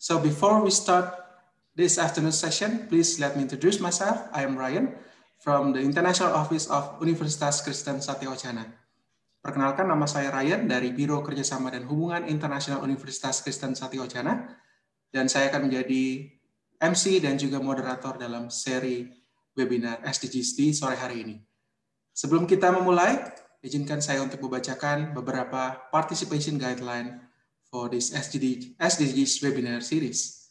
So before we start this afternoon session, please let me introduce myself. I am Ryan from the International Office of Universitas Kristen Satyawacana. Perkenalkan nama saya Ryan dari Biro Kerjasama dan Hubungan Internasional Universitas Kristen Satyawacana dan saya akan menjadi MC dan juga moderator dalam seri webinar SDGs di sore hari ini. Sebelum kita memulai, izinkan saya untuk membacakan beberapa participation guideline for this SDG, SDGs webinar series.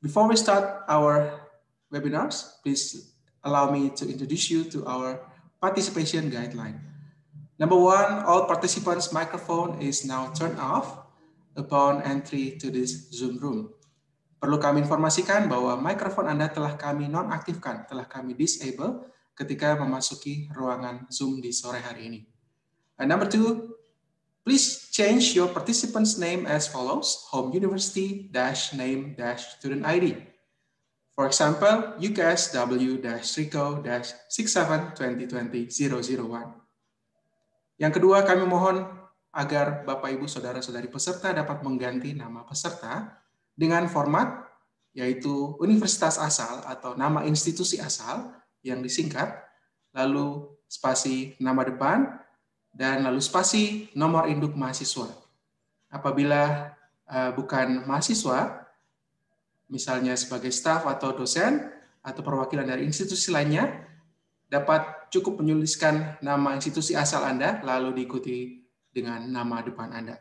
Before we start our webinars, please allow me to introduce you to our participation guideline. Number one, all participants' microphone is now turned off upon entry to this Zoom room. Perlu kami informasikan bahwa microphone Anda telah kami nonaktifkan, telah kami disable ketika memasuki ruangan Zoom di sore hari ini. And uh, number two, please change your participant's name as follows, home university dash name dash student ID. For example, UKSW W dash RICO dash 67 Yang kedua, kami mohon agar Bapak Ibu Saudara-saudari peserta dapat mengganti nama peserta dengan format yaitu universitas asal atau nama institusi asal yang disingkat, lalu spasi nama depan, dan lalu spasi nomor induk mahasiswa. Apabila uh, bukan mahasiswa, misalnya sebagai staf atau dosen atau perwakilan dari institusi lainnya, dapat cukup menuliskan nama institusi asal Anda lalu diikuti dengan nama depan Anda.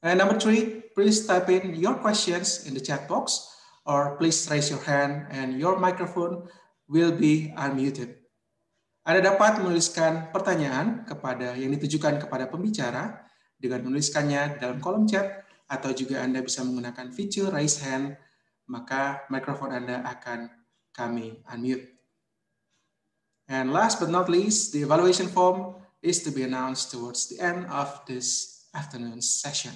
And eh, number three, please type in your questions in the chat box or please raise your hand and your microphone will be unmuted. Anda dapat menuliskan pertanyaan kepada yang ditujukan kepada pembicara dengan menuliskannya dalam kolom chat atau juga Anda bisa menggunakan fitur raise hand, maka mikrofon Anda akan kami unmute. And last but not least, the evaluation form is to be announced towards the end of this afternoon session.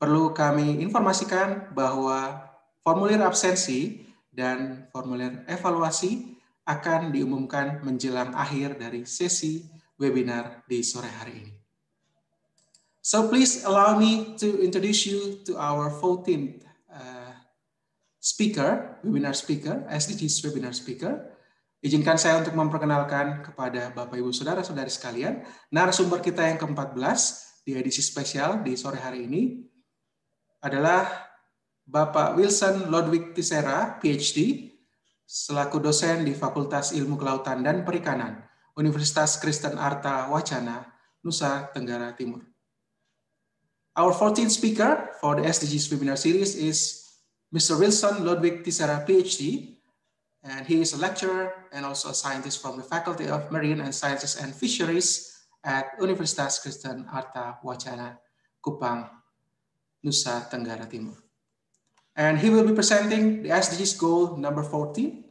Perlu kami informasikan bahwa formulir absensi dan formulir evaluasi akan diumumkan menjelang akhir dari sesi webinar di sore hari ini. So please allow me to introduce you to our 14th uh, speaker, webinar speaker, SDGs webinar speaker. Izinkan saya untuk memperkenalkan kepada Bapak Ibu Saudara Saudari sekalian, narasumber kita yang ke-14 di edisi spesial di sore hari ini adalah Bapak Wilson Ludwig Tisera, PhD, selaku dosen di Fakultas Ilmu Kelautan dan Perikanan Universitas Kristen Arta Wacana, Nusa Tenggara Timur. Our 14th speaker for the SDGs webinar series is Mr. Wilson Ludwig Tisera, PhD, and he is a lecturer and also a scientist from the Faculty of Marine and Sciences and Fisheries at Universitas Kristen Arta Wacana, Kupang, Nusa Tenggara Timur. And he will be presenting the SDGs goal number 14,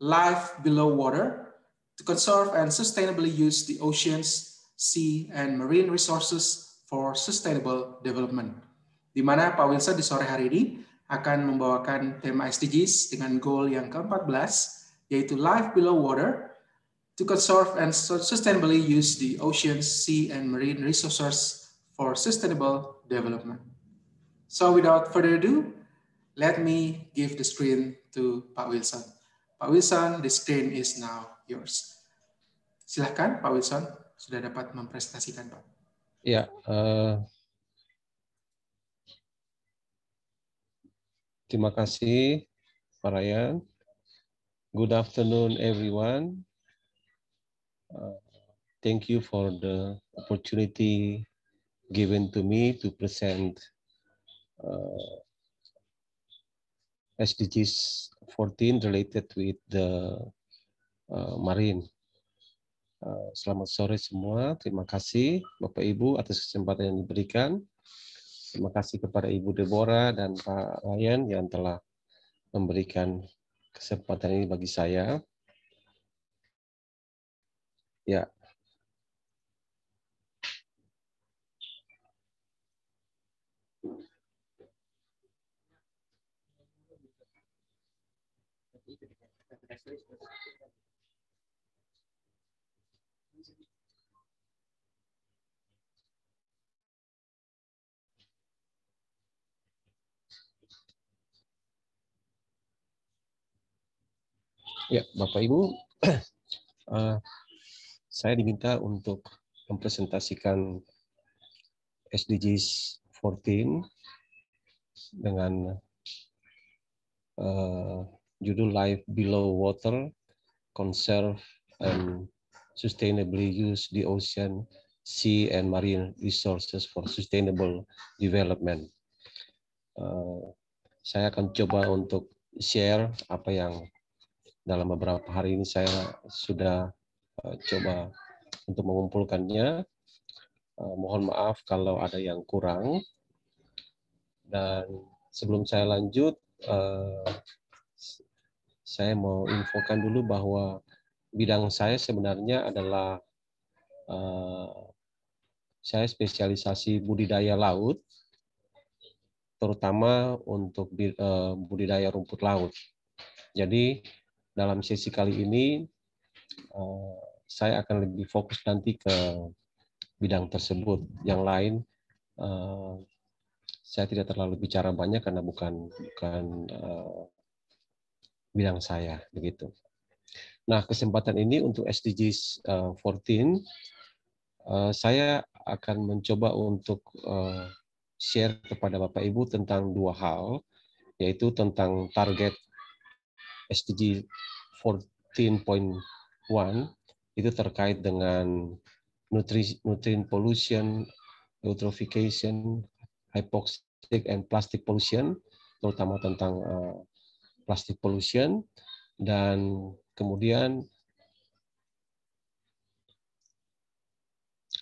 life below water, to conserve and sustainably use the oceans, sea, and marine resources for sustainable development. Di mana Pak Wilson di sore hari ini akan membawakan tema SDGs dengan goal yang ke-14, yaitu Life Below Water, to conserve and sustainably use the oceans, sea, and marine resources for sustainable development. So without further ado, let me give the screen to Pak Wilson. Pak Wilson, the screen is now yours. Silahkan Pak Wilson, sudah dapat mempresentasikan Pak. Ya, uh, terima kasih Pak Ryan. Good afternoon everyone. Uh, thank you for the opportunity given to me to present uh, eh, SDGs 14 related with the uh, marine. Uh, selamat sore semua. Terima kasih Bapak Ibu atas kesempatan yang diberikan. Terima kasih kepada Ibu Deborah dan Pak Ryan yang telah memberikan kesempatan ini bagi saya. Ya, Ya, Bapak Ibu, uh, saya diminta untuk mempresentasikan SDGs 14 dengan uh, judul Life Below Water, Conserve and Sustainably Use the Ocean, Sea and Marine Resources for Sustainable Development. Uh, saya akan coba untuk share apa yang dalam beberapa hari ini saya sudah eh, coba untuk mengumpulkannya. Eh, mohon maaf kalau ada yang kurang. Dan sebelum saya lanjut, eh, saya mau infokan dulu bahwa bidang saya sebenarnya adalah saya spesialisasi budidaya laut, terutama untuk budidaya rumput laut. Jadi dalam sesi kali ini eh, saya akan lebih fokus nanti ke bidang tersebut. Yang lain eh, saya tidak terlalu bicara banyak karena bukan bukan eh, bidang saya begitu. Nah, kesempatan ini untuk SDGs 14 saya akan mencoba untuk share kepada Bapak Ibu tentang dua hal yaitu tentang target SDG 14.1 itu terkait dengan nutrisi, nutrient pollution, eutrophication, hypoxic and plastic pollution, terutama tentang uh, plastic pollution dan kemudian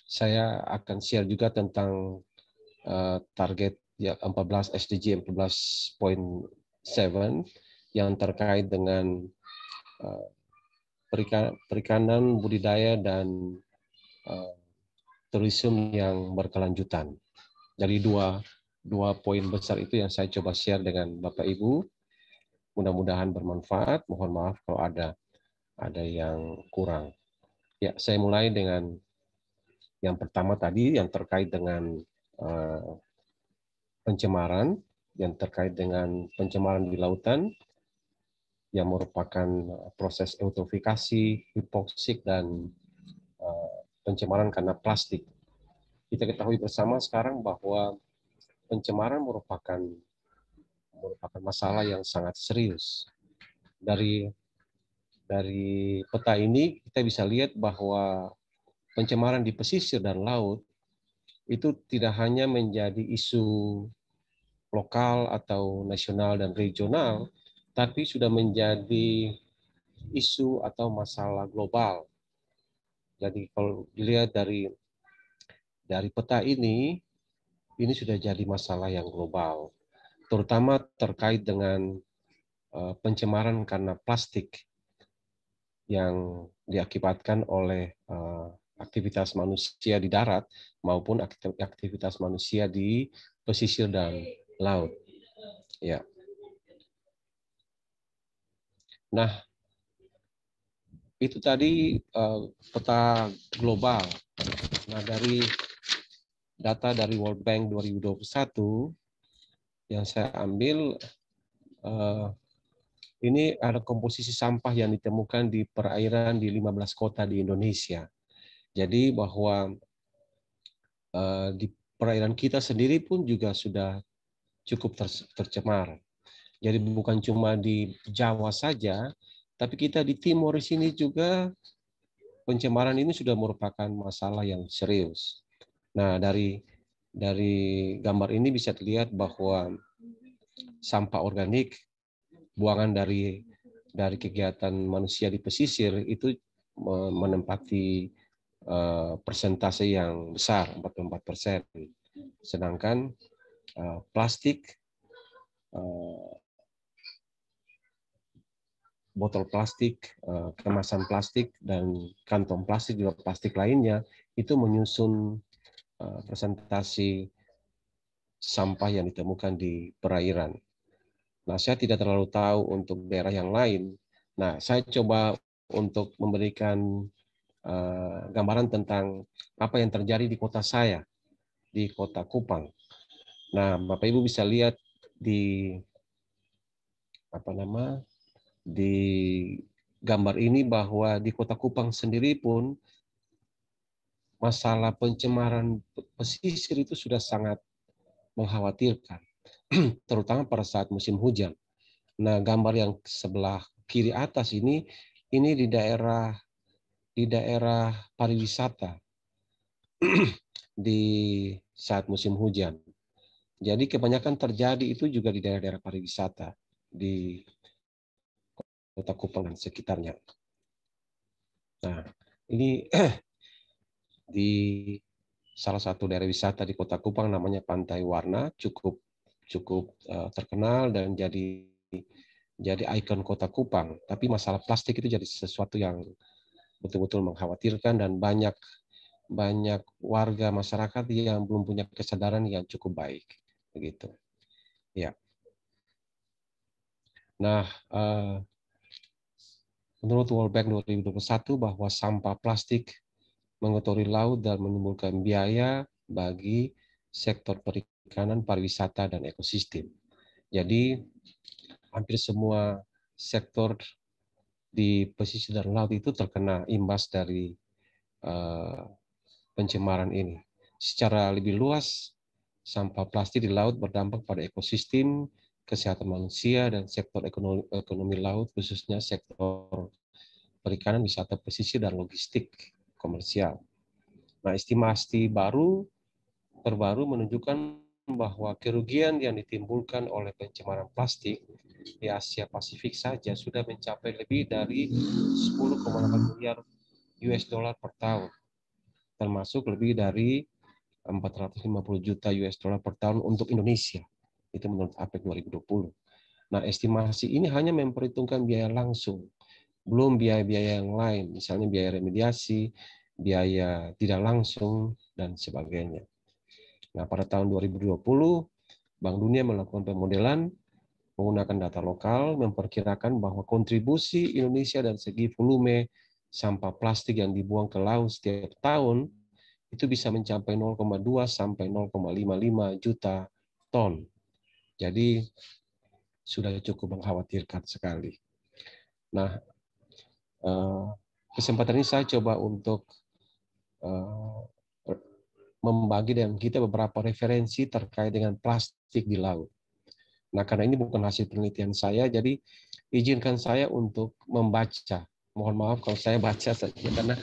saya akan share juga tentang eh, target ya 14 SDG 14.7 yang terkait dengan eh, perikanan, budidaya dan uh, yang berkelanjutan. Jadi dua dua poin besar itu yang saya coba share dengan Bapak Ibu. Mudah-mudahan bermanfaat. Mohon maaf kalau ada ada yang kurang. Ya, saya mulai dengan yang pertama tadi yang terkait dengan uh, pencemaran, yang terkait dengan pencemaran di lautan yang merupakan eh, proses eutrofikasi, hipoksik, dan eh, pencemaran karena plastik. Kita ketahui bersama sekarang bahwa pencemaran merupakan merupakan masalah yang sangat serius. Dari dari peta ini kita bisa lihat bahwa pencemaran di pesisir dan laut itu tidak hanya menjadi isu lokal atau nasional dan regional, tapi sudah menjadi isu atau masalah global. Jadi kalau dilihat dari dari peta ini, ini sudah jadi masalah yang global, terutama terkait dengan eh, pencemaran karena plastik yang diakibatkan oleh eh, aktivitas manusia di darat maupun aktivitas manusia di pesisir dan laut. Ya. Nah, itu tadi uh, peta global. Nah, dari data dari World Bank 2021 yang saya ambil uh, ini ada komposisi sampah yang ditemukan di perairan di 15 kota di Indonesia. Jadi bahwa uh, di perairan kita sendiri pun juga sudah cukup ter tercemar. Jadi bukan cuma di Jawa saja, tapi kita di timur sini juga pencemaran ini sudah merupakan masalah yang serius. Nah, dari dari gambar ini bisa terlihat bahwa sampah organik buangan dari dari kegiatan manusia di pesisir itu menempati eh, persentase yang besar 44 persen, sedangkan eh, plastik eh, botol plastik, eh, kemasan plastik, dan kantong plastik juga plastik lainnya itu menyusun eh, presentasi sampah yang ditemukan di perairan. Nah, saya tidak terlalu tahu untuk daerah yang lain. Nah, saya coba untuk memberikan eh, gambaran tentang apa yang terjadi di kota saya, di kota Kupang. Nah, Bapak Ibu bisa lihat di apa nama di gambar ini bahwa di Kota Kupang sendiri pun masalah pencemaran pesisir itu sudah sangat mengkhawatirkan, terutama pada saat musim hujan. Nah, gambar yang sebelah kiri atas ini ini di daerah di daerah pariwisata di saat musim hujan. Jadi kebanyakan terjadi itu juga di daerah-daerah pariwisata di kota Kupang dan sekitarnya. Nah, ini di salah satu daerah wisata di kota Kupang namanya Pantai Warna cukup cukup eh, terkenal dan jadi jadi ikon kota Kupang. Tapi masalah plastik itu jadi sesuatu yang betul-betul mengkhawatirkan dan banyak banyak warga masyarakat yang belum punya kesadaran yang cukup baik begitu. Ya. Nah, eh, Menurut World Bank 2021 bahwa sampah plastik mengotori laut dan menimbulkan biaya bagi sektor perikanan, pariwisata, dan ekosistem. Jadi hampir semua sektor di pesisir dan laut itu terkena imbas dari eh, pencemaran ini. Secara lebih luas, sampah plastik di laut berdampak pada ekosistem, kesehatan manusia dan sektor ekonomi, ekonomi laut khususnya sektor perikanan, wisata pesisir dan logistik komersial. Nah, estimasi baru terbaru menunjukkan bahwa kerugian yang ditimbulkan oleh pencemaran plastik di Asia Pasifik saja sudah mencapai lebih dari 10,8 miliar US dollar per tahun, termasuk lebih dari 450 juta US dollar per tahun untuk Indonesia. Itu menurut APEC 2020. Nah, estimasi ini hanya memperhitungkan biaya langsung, belum biaya-biaya yang lain, misalnya biaya remediasi, biaya tidak langsung, dan sebagainya. Nah, pada tahun 2020, Bank Dunia melakukan pemodelan menggunakan data lokal memperkirakan bahwa kontribusi Indonesia dari segi volume sampah plastik yang dibuang ke laut setiap tahun itu bisa mencapai 0,2 sampai 0,55 juta ton jadi sudah cukup mengkhawatirkan sekali. Nah, eh, kesempatan ini saya coba untuk eh, membagi dengan kita beberapa referensi terkait dengan plastik di laut. Nah, karena ini bukan hasil penelitian saya, jadi izinkan saya untuk membaca. Mohon maaf kalau saya baca saja, karena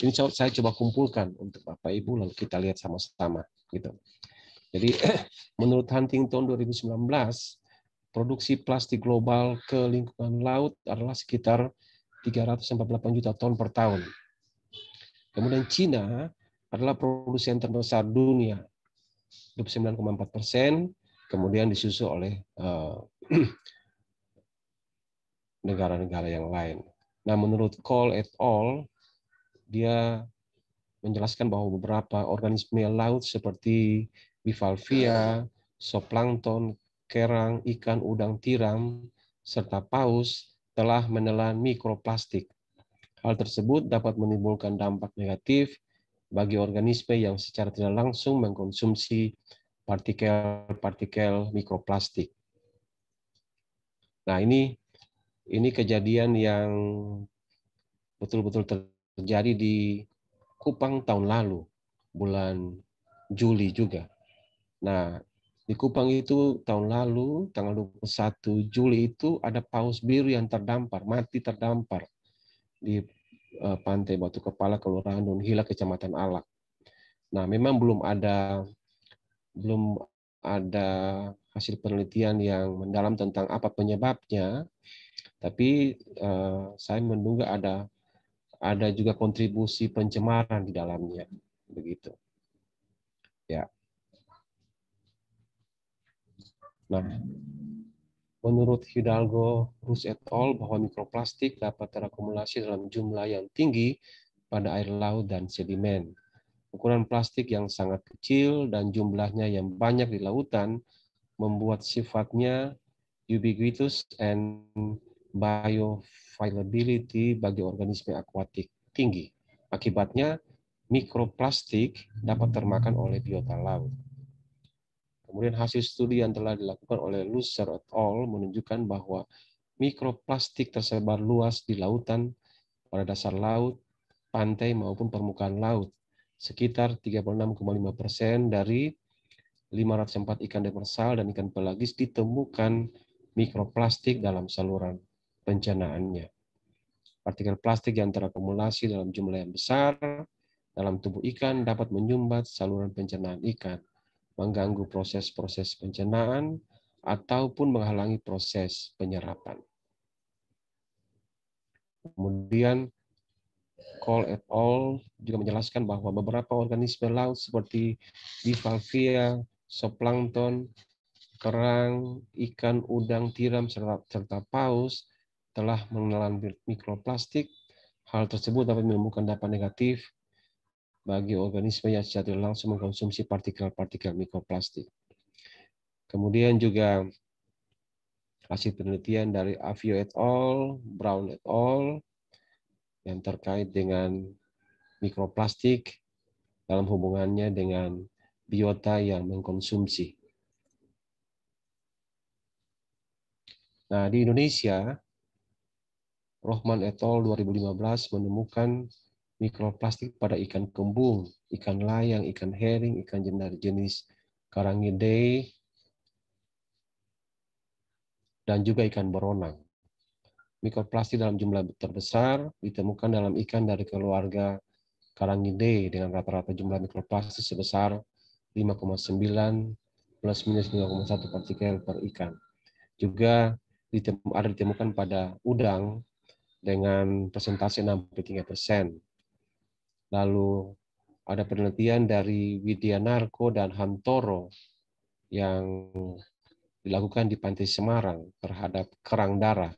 ini saya coba kumpulkan untuk Bapak Ibu, lalu kita lihat sama-sama. gitu. Jadi menurut Huntington 2019, produksi plastik global ke lingkungan laut adalah sekitar 348 juta ton per tahun. Kemudian Cina adalah produsen terbesar dunia, 29,4 persen, kemudian disusul oleh eh, negara-negara yang lain. Nah, menurut Cole et al., dia menjelaskan bahwa beberapa organisme laut seperti bivalvia, zooplankton, kerang, ikan, udang tiram, serta paus telah menelan mikroplastik. Hal tersebut dapat menimbulkan dampak negatif bagi organisme yang secara tidak langsung mengkonsumsi partikel-partikel mikroplastik. Nah, ini ini kejadian yang betul-betul terjadi di Kupang tahun lalu, bulan Juli juga. Nah, di Kupang itu tahun lalu, tanggal 21 Juli itu ada paus biru yang terdampar, mati terdampar di uh, Pantai Batu Kepala, Kelurahan Nunhila Kecamatan Alak. Nah, memang belum ada belum ada hasil penelitian yang mendalam tentang apa penyebabnya, tapi uh, saya menduga ada ada juga kontribusi pencemaran di dalamnya, begitu. Ya. Nah, menurut Hidalgo, Rus et al. bahwa mikroplastik dapat terakumulasi dalam jumlah yang tinggi pada air laut dan sedimen. Ukuran plastik yang sangat kecil dan jumlahnya yang banyak di lautan membuat sifatnya ubiquitous and bioavailability bagi organisme akuatik tinggi. Akibatnya, mikroplastik dapat termakan oleh biota laut. Kemudian hasil studi yang telah dilakukan oleh Lusser et al. menunjukkan bahwa mikroplastik tersebar luas di lautan, pada dasar laut, pantai maupun permukaan laut, sekitar 36,5 persen dari 504 ikan demersal dan ikan pelagis ditemukan mikroplastik dalam saluran pencernaannya. Partikel plastik yang terakumulasi dalam jumlah yang besar dalam tubuh ikan dapat menyumbat saluran pencernaan ikan mengganggu proses-proses pencernaan, ataupun menghalangi proses penyerapan. Kemudian Call et al. juga menjelaskan bahwa beberapa organisme laut seperti bivalvia, zooplankton, kerang, ikan, udang, tiram, serta, paus telah menelan mikroplastik. Hal tersebut dapat menemukan dampak negatif bagi organisme yang secara langsung mengkonsumsi partikel-partikel mikroplastik. Kemudian juga hasil penelitian dari Avio et al., Brown et al., yang terkait dengan mikroplastik dalam hubungannya dengan biota yang mengkonsumsi. Nah, di Indonesia, Rohman et al. 2015 menemukan mikroplastik pada ikan kembung, ikan layang, ikan herring, ikan jenar jenis karangidei, dan juga ikan beronang. Mikroplastik dalam jumlah terbesar ditemukan dalam ikan dari keluarga karangidei dengan rata-rata jumlah mikroplastik sebesar 5,9 plus minus 5,1 partikel per ikan. Juga ada ditemukan pada udang dengan persentase 63 persen. Lalu ada penelitian dari Widya Narko dan Hantoro yang dilakukan di Pantai Semarang terhadap kerang darah.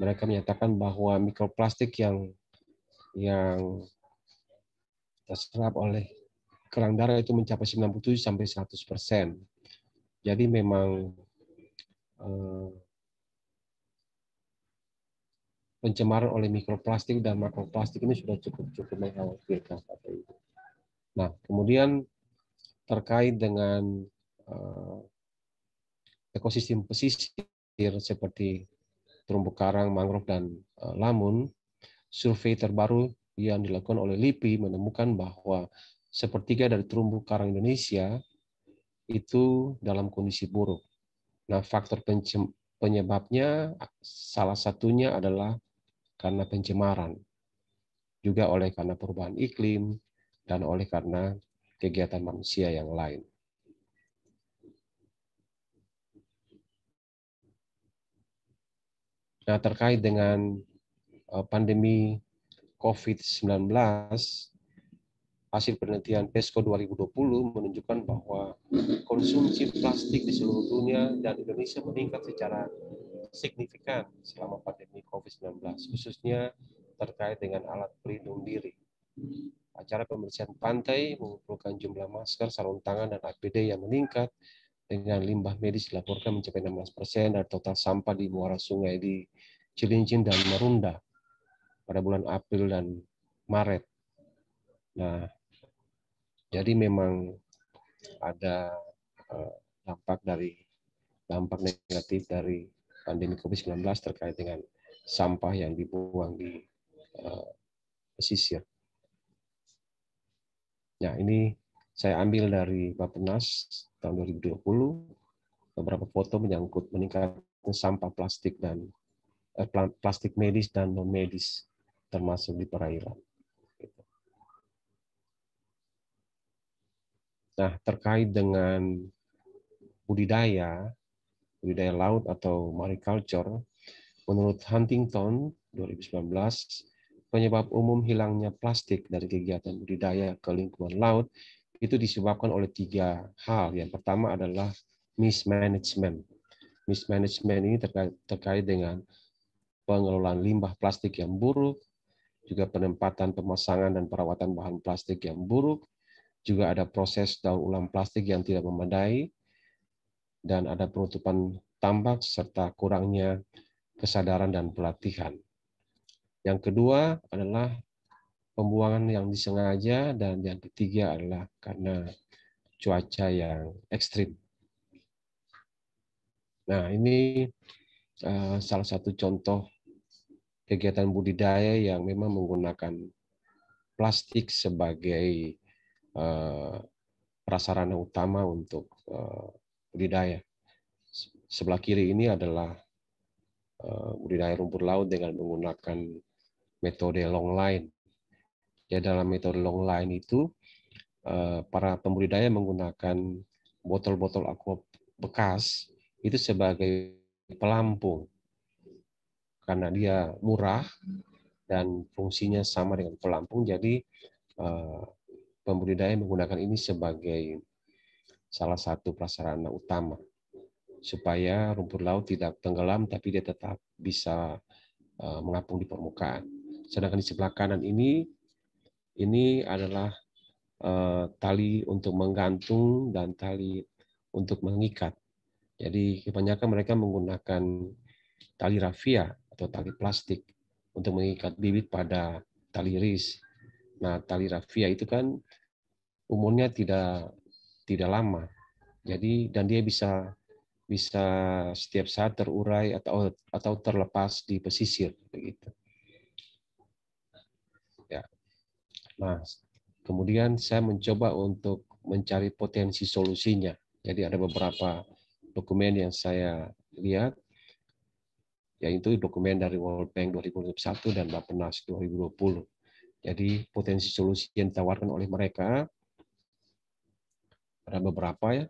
Mereka menyatakan bahwa mikroplastik yang yang terserap oleh kerang darah itu mencapai 97 sampai 100 persen. Jadi memang eh, pencemaran oleh mikroplastik dan makroplastik ini sudah cukup-cukup mengkhawatirkan Bapak Ibu. Nah, kemudian terkait dengan uh, ekosistem pesisir seperti terumbu karang, mangrove, dan uh, lamun, survei terbaru yang dilakukan oleh LIPI menemukan bahwa sepertiga dari terumbu karang Indonesia itu dalam kondisi buruk. Nah, faktor penyebabnya salah satunya adalah karena pencemaran, juga oleh karena perubahan iklim, dan oleh karena kegiatan manusia yang lain. Nah, terkait dengan eh, pandemi COVID-19, hasil penelitian PESCO 2020 menunjukkan bahwa konsumsi plastik di seluruh dunia dan Indonesia meningkat secara signifikan selama pandemi COVID-19, khususnya terkait dengan alat pelindung diri. Acara pembersihan pantai mengumpulkan jumlah masker, sarung tangan, dan APD yang meningkat dengan limbah medis dilaporkan mencapai 16 persen dari total sampah di muara sungai di Cilincing dan Marunda pada bulan April dan Maret. Nah, jadi memang ada eh, dampak dari dampak negatif dari pandemi COVID-19 terkait dengan sampah yang dibuang di eh, pesisir. Nah, ini saya ambil dari Bappenas tahun 2020 beberapa foto menyangkut meningkatnya sampah plastik dan eh, plastik medis dan non medis termasuk di perairan. Nah, terkait dengan budidaya budidaya laut atau mariculture, menurut Huntington 2019, penyebab umum hilangnya plastik dari kegiatan budidaya ke lingkungan laut itu disebabkan oleh tiga hal. Yang pertama adalah mismanagement. Mismanagement ini terkait, terkait dengan pengelolaan limbah plastik yang buruk, juga penempatan pemasangan dan perawatan bahan plastik yang buruk, juga ada proses daur ulang plastik yang tidak memadai, dan ada penutupan tambak serta kurangnya kesadaran dan pelatihan. Yang kedua adalah pembuangan yang disengaja dan yang ketiga adalah karena cuaca yang ekstrim. Nah ini eh, salah satu contoh kegiatan budidaya yang memang menggunakan plastik sebagai uh, prasarana utama untuk eh, budidaya. Sebelah kiri ini adalah eh, budidaya rumput laut dengan menggunakan metode long line. Ya dalam metode long line itu eh, para pembudidaya menggunakan botol-botol aqua bekas itu sebagai pelampung karena dia murah dan fungsinya sama dengan pelampung jadi eh, pembudidaya menggunakan ini sebagai salah satu prasarana utama supaya rumput laut tidak tenggelam tapi dia tetap bisa eh, mengapung di permukaan. Sedangkan di sebelah kanan ini ini adalah eh, tali untuk menggantung dan tali untuk mengikat. Jadi kebanyakan mereka menggunakan tali rafia atau tali plastik untuk mengikat bibit pada tali ris. Nah, tali rafia itu kan umumnya tidak tidak lama. Jadi dan dia bisa bisa setiap saat terurai atau atau terlepas di pesisir begitu. Ya. Nah, kemudian saya mencoba untuk mencari potensi solusinya. Jadi ada beberapa dokumen yang saya lihat yaitu dokumen dari World Bank 2021 dan Bapenas 2020. Jadi potensi solusi yang ditawarkan oleh mereka ada beberapa ya.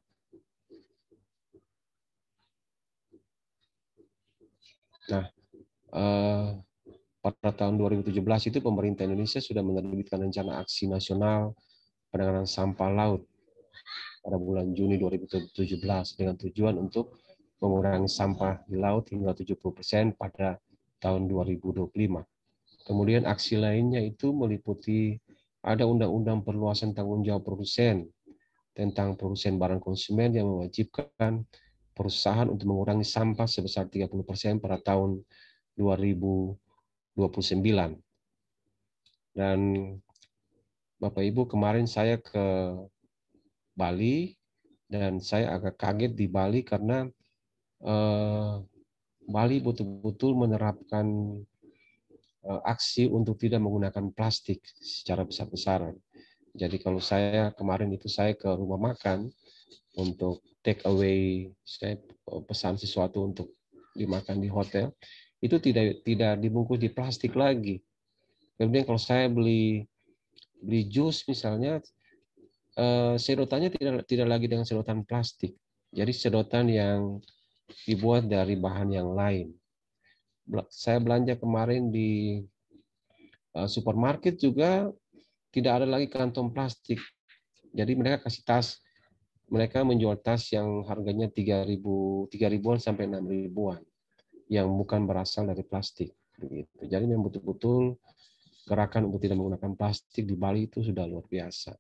Nah, eh, pada tahun 2017 itu pemerintah Indonesia sudah menerbitkan rencana aksi nasional penanganan sampah laut pada bulan Juni 2017 dengan tujuan untuk mengurangi sampah di laut hingga 70% persen pada tahun 2025. Kemudian aksi lainnya itu meliputi ada undang-undang perluasan tanggung jawab produsen tentang produsen barang konsumen yang mewajibkan perusahaan untuk mengurangi sampah sebesar 30% pada tahun 2029. Dan Bapak Ibu, kemarin saya ke Bali dan saya agak kaget di Bali karena eh, Bali betul-betul menerapkan eh, aksi untuk tidak menggunakan plastik secara besar-besaran. Jadi kalau saya kemarin itu saya ke rumah makan untuk take away, saya pesan sesuatu untuk dimakan di hotel, itu tidak tidak dibungkus di plastik lagi. Kemudian kalau saya beli beli jus misalnya, eh, sedotannya tidak tidak lagi dengan sedotan plastik. Jadi sedotan yang dibuat dari bahan yang lain. Saya belanja kemarin di eh, supermarket juga tidak ada lagi kantong plastik. Jadi mereka kasih tas, mereka menjual tas yang harganya 3000 tiga ribuan sampai enam an yang bukan berasal dari plastik begitu. Jadi memang betul-betul gerakan untuk tidak menggunakan plastik di Bali itu sudah luar biasa.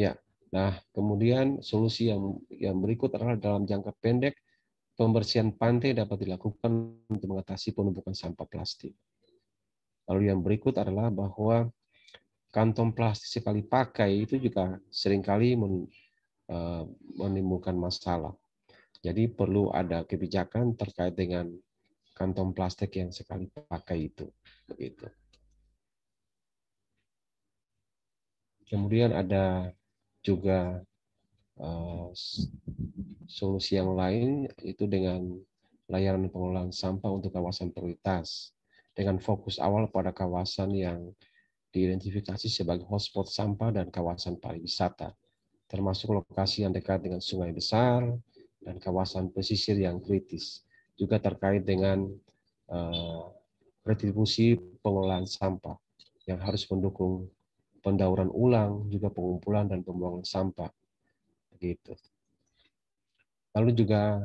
Ya, nah kemudian solusi yang yang berikut adalah dalam jangka pendek pembersihan pantai dapat dilakukan untuk mengatasi penumpukan sampah plastik. Lalu yang berikut adalah bahwa kantong plastik sekali pakai itu juga seringkali eh, menimbulkan masalah. Jadi perlu ada kebijakan terkait dengan kantong plastik yang sekali pakai itu. Begitu. Kemudian ada juga eh, solusi yang lain itu dengan layanan pengelolaan sampah untuk kawasan prioritas dengan fokus awal pada kawasan yang diidentifikasi sebagai hotspot sampah dan kawasan pariwisata, termasuk lokasi yang dekat dengan sungai besar dan kawasan pesisir yang kritis, juga terkait dengan uh, retribusi pengelolaan sampah yang harus mendukung pendauran ulang, juga pengumpulan dan pembuangan sampah. Begitu. Lalu juga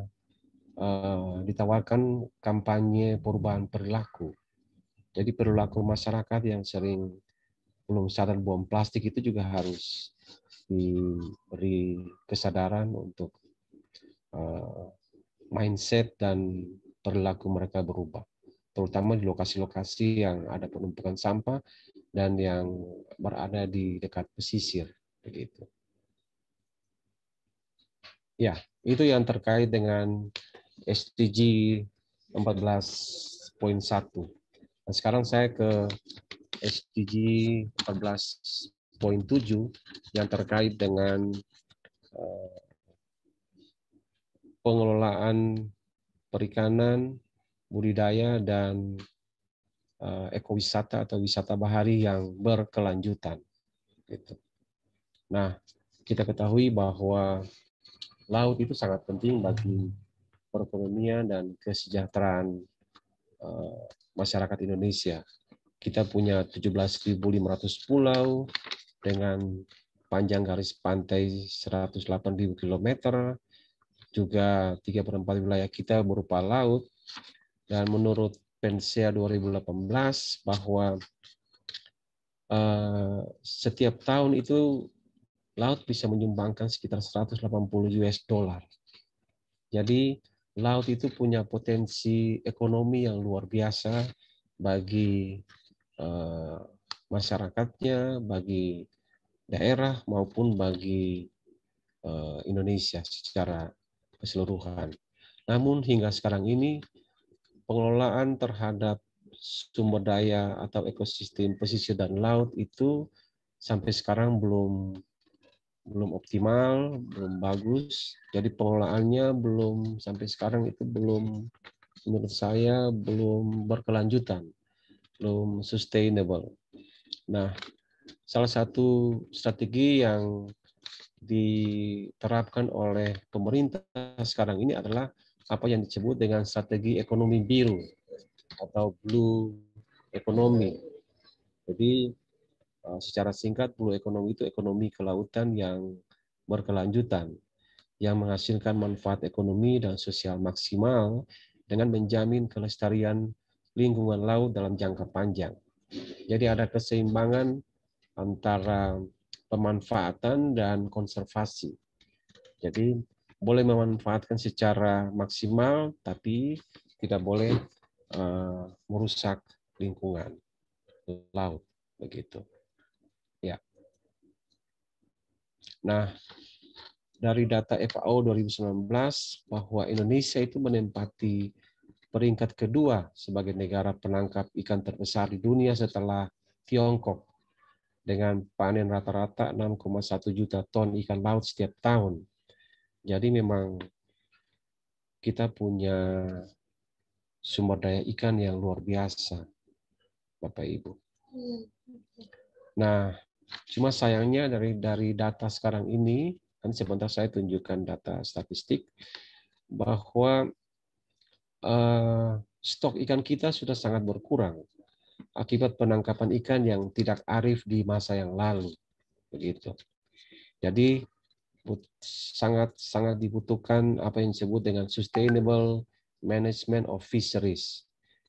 uh, ditawarkan kampanye perubahan perilaku jadi perilaku masyarakat yang sering belum sadar bom plastik itu juga harus diberi kesadaran untuk uh, mindset dan perilaku mereka berubah, terutama di lokasi-lokasi yang ada penumpukan sampah dan yang berada di dekat pesisir, begitu. Ya, itu yang terkait dengan SDG 14.1. Nah, sekarang saya ke SDG 14.7 yang terkait dengan eh, pengelolaan perikanan, budidaya, dan eh, ekowisata atau wisata bahari yang berkelanjutan. Gitu. Nah, kita ketahui bahwa laut itu sangat penting bagi perekonomian dan kesejahteraan eh, masyarakat Indonesia. Kita punya 17.500 pulau dengan panjang garis pantai 108.000 km, juga tiga wilayah kita berupa laut, dan menurut Pensia 2018 bahwa uh, setiap tahun itu laut bisa menyumbangkan sekitar 180 US dollar. Jadi laut itu punya potensi ekonomi yang luar biasa bagi eh, masyarakatnya, bagi daerah maupun bagi eh, Indonesia secara keseluruhan. Namun hingga sekarang ini pengelolaan terhadap sumber daya atau ekosistem pesisir dan laut itu sampai sekarang belum belum optimal, belum bagus. Jadi pengelolaannya belum sampai sekarang itu belum menurut saya belum berkelanjutan, belum sustainable. Nah, salah satu strategi yang diterapkan oleh pemerintah sekarang ini adalah apa yang disebut dengan strategi ekonomi biru atau blue economy. Jadi Eh, secara singkat blue ekonomi itu ekonomi kelautan yang berkelanjutan yang menghasilkan manfaat ekonomi dan sosial maksimal dengan menjamin kelestarian lingkungan laut dalam jangka panjang. Jadi ada keseimbangan antara pemanfaatan dan konservasi. Jadi boleh memanfaatkan secara maksimal tapi tidak boleh uh, merusak lingkungan laut begitu. Nah, dari data FAO 2019 bahwa Indonesia itu menempati peringkat kedua sebagai negara penangkap ikan terbesar di dunia setelah Tiongkok dengan panen rata-rata 6,1 juta ton ikan laut setiap tahun. Jadi memang kita punya sumber daya ikan yang luar biasa, Bapak Ibu. Hmm, nah, Cuma sayangnya dari dari data sekarang ini, kan sebentar saya tunjukkan data statistik bahwa uh, stok ikan kita sudah sangat berkurang akibat penangkapan ikan yang tidak arif di masa yang lalu. Begitu. Jadi sangat sangat dibutuhkan apa yang disebut dengan sustainable management of fisheries.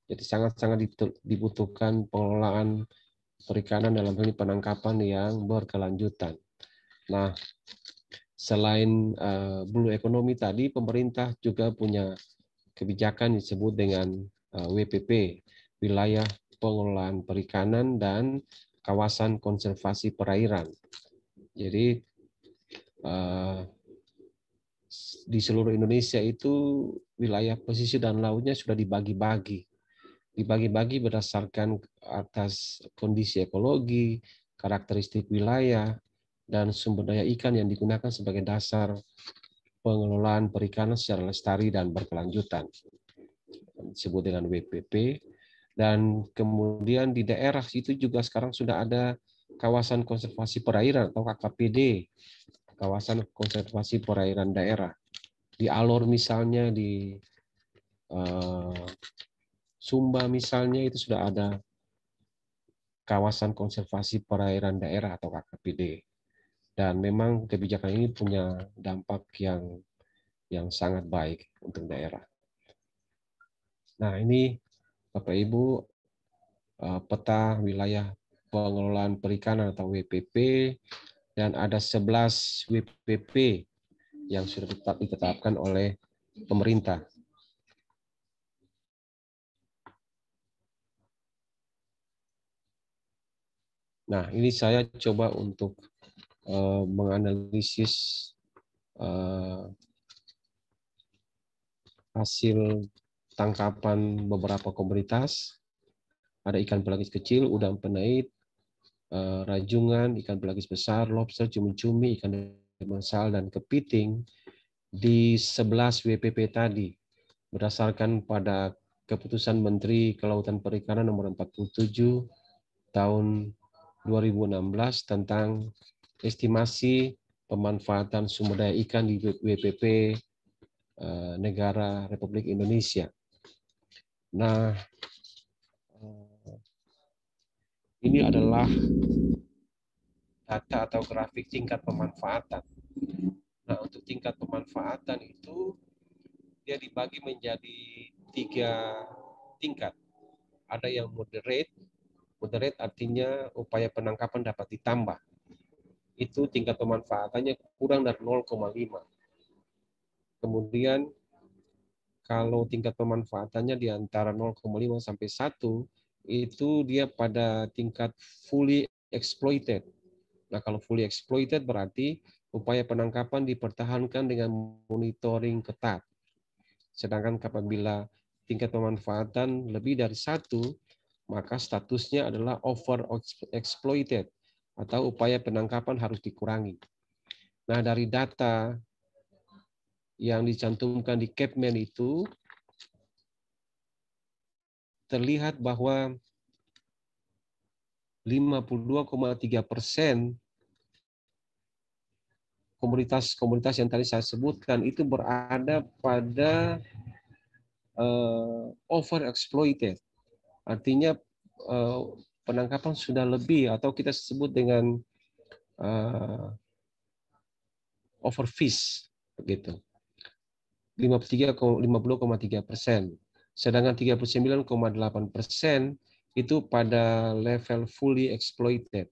Jadi sangat sangat dibutuhkan pengelolaan perikanan dalam hal ini penangkapan yang berkelanjutan. Nah, selain uh, blue ekonomi tadi, pemerintah juga punya kebijakan disebut dengan uh, eh, WPP, wilayah pengelolaan perikanan dan kawasan konservasi perairan. Jadi uh, di seluruh Indonesia itu wilayah pesisir dan lautnya sudah dibagi-bagi dibagi-bagi berdasarkan atas kondisi ekologi, karakteristik wilayah, dan sumber daya ikan yang digunakan sebagai dasar pengelolaan perikanan secara lestari dan berkelanjutan. Disebut dengan WPP. Dan kemudian di daerah itu juga sekarang sudah ada kawasan konservasi perairan atau KKPD, kawasan konservasi perairan daerah. Di Alor misalnya di eh, Sumba misalnya itu sudah ada kawasan konservasi perairan daerah atau KKPD. Dan memang kebijakan ini punya dampak yang yang sangat baik untuk daerah. Nah, ini Bapak Ibu eh, peta wilayah pengelolaan perikanan atau WPP dan ada 11 WPP yang sudah ditetapkan oleh pemerintah. Nah, ini saya coba untuk uh, menganalisis uh, hasil tangkapan beberapa komunitas. Ada ikan pelagis kecil, udang penait, uh, rajungan, ikan pelagis besar, lobster, cumi-cumi, ikan demersal, dan kepiting di 11 WPP tadi berdasarkan pada keputusan Menteri Kelautan Perikanan nomor 47 tahun 2016 tentang estimasi pemanfaatan sumber daya ikan di WPP eh, negara Republik Indonesia. Nah, eh, ini adalah data atau grafik tingkat pemanfaatan. Nah, untuk tingkat pemanfaatan itu dia dibagi menjadi tiga tingkat. Ada yang moderate, moderate artinya upaya penangkapan dapat ditambah. Itu tingkat pemanfaatannya kurang dari 0,5. Kemudian kalau tingkat pemanfaatannya di antara 0,5 sampai 1, itu dia pada tingkat fully exploited. Nah, kalau fully exploited berarti upaya penangkapan dipertahankan dengan monitoring ketat. Sedangkan apabila tingkat pemanfaatan lebih dari satu, maka statusnya adalah over exploited atau upaya penangkapan harus dikurangi. Nah, dari data yang dicantumkan di Capman itu terlihat bahwa 52,3 persen komunitas-komunitas yang tadi saya sebutkan itu berada pada uh, over exploited Artinya eh, penangkapan sudah lebih atau kita sebut dengan uh, eh, overfish begitu. 53,50,3 persen. Sedangkan 39,8 persen itu pada level fully exploited.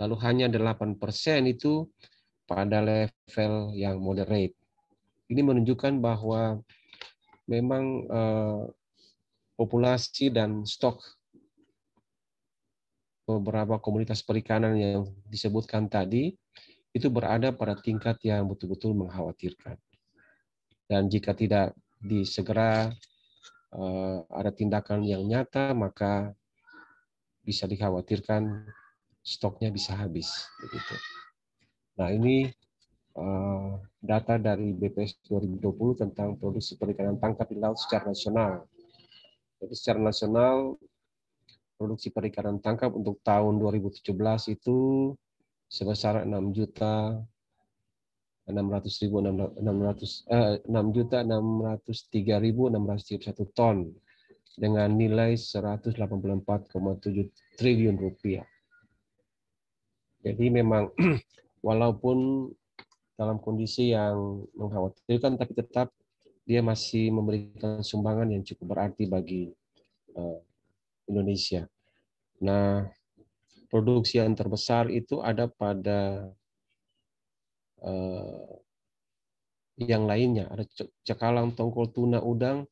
Lalu hanya 8 persen itu pada level yang moderate. Ini menunjukkan bahwa memang uh, populasi dan stok beberapa komunitas perikanan yang disebutkan tadi itu berada pada tingkat yang betul-betul mengkhawatirkan. Dan jika tidak disegera eh, ada tindakan yang nyata, maka bisa dikhawatirkan stoknya bisa habis. Begitu. Nah ini eh, data dari BPS 2020 tentang produksi perikanan tangkap di laut secara nasional jadi secara nasional produksi perikanan tangkap untuk tahun 2017 itu sebesar 6 juta 600.000 ribu 600 eh, 6 ton dengan nilai 184,7 triliun rupiah. Jadi memang walaupun dalam kondisi yang mengkhawatirkan tapi tetap dia masih memberikan sumbangan yang cukup berarti bagi uh, Indonesia. Nah, produksi yang terbesar itu ada pada uh, yang lainnya, ada cekalang, tongkol, tuna, udang.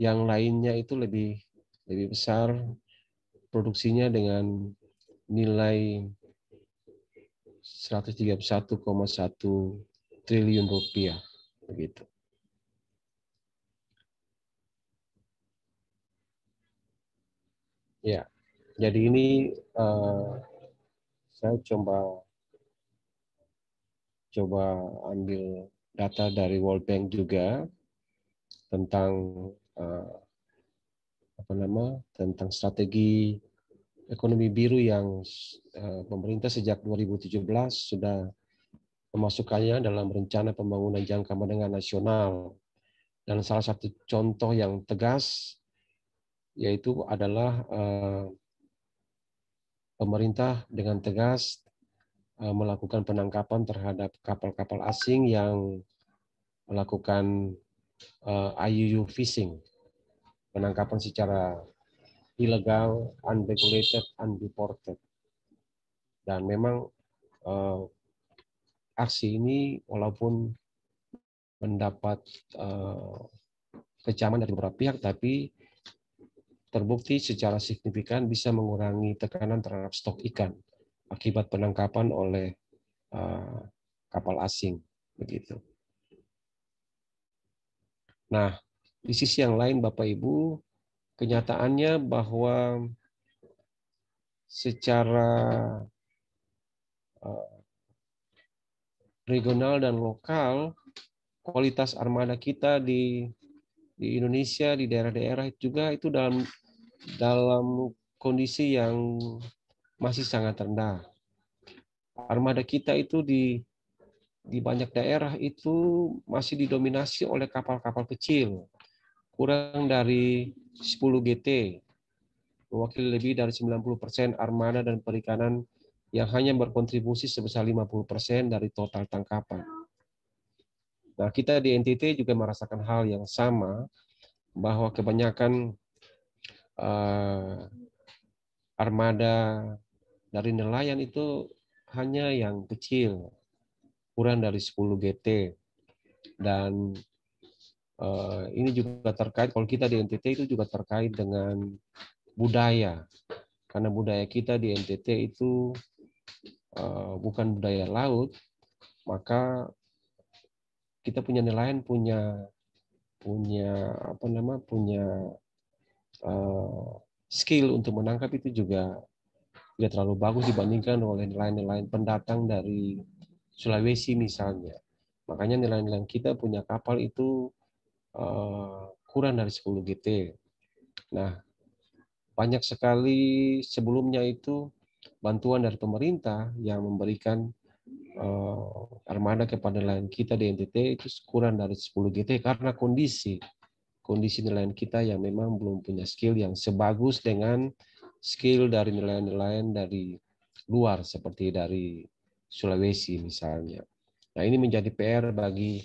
Yang lainnya itu lebih lebih besar produksinya dengan nilai 131,1 triliun rupiah begitu. Ya, jadi ini uh, saya coba coba ambil data dari World Bank juga tentang uh, apa nama tentang strategi ekonomi biru yang uh, pemerintah sejak 2017 sudah memasukkannya dalam rencana pembangunan jangka menengah nasional dan salah satu contoh yang tegas yaitu adalah eh, pemerintah dengan tegas eh, melakukan penangkapan terhadap kapal-kapal asing yang melakukan eh, IUU fishing, penangkapan secara ilegal, unregulated, undeported. Dan memang uh, aksi ini walaupun mendapat uh, kecaman dari beberapa pihak, tapi terbukti secara signifikan bisa mengurangi tekanan terhadap stok ikan akibat penangkapan oleh eh, kapal asing begitu. Nah, di sisi yang lain Bapak Ibu, kenyataannya bahwa secara eh, regional dan lokal kualitas armada kita di di Indonesia di daerah-daerah juga itu dalam dalam kondisi yang masih sangat rendah. Armada kita itu di di banyak daerah itu masih didominasi oleh kapal-kapal kecil, kurang dari 10 GT, mewakili lebih dari 90% armada dan perikanan yang hanya berkontribusi sebesar 50% dari total tangkapan. Nah, kita di NTT juga merasakan hal yang sama bahwa kebanyakan uh, armada dari nelayan itu hanya yang kecil, kurang dari 10 GT. Dan uh, ini juga terkait, kalau kita di NTT itu juga terkait dengan budaya. Karena budaya kita di NTT itu uh, bukan budaya laut, maka kita punya nelayan punya punya apa nama punya uh, skill untuk menangkap itu juga tidak terlalu bagus dibandingkan oleh nelayan-nelayan pendatang dari Sulawesi misalnya. Makanya nelayan-nelayan kita punya kapal itu uh, kurang dari 10 GT. Nah, banyak sekali sebelumnya itu bantuan dari pemerintah yang memberikan uh, armada kepada nelayan kita di NTT itu kurang dari 10 GT karena kondisi kondisi nelayan kita yang memang belum punya skill yang sebagus dengan skill dari nelayan-nelayan dari luar seperti dari Sulawesi misalnya. Nah, ini menjadi PR bagi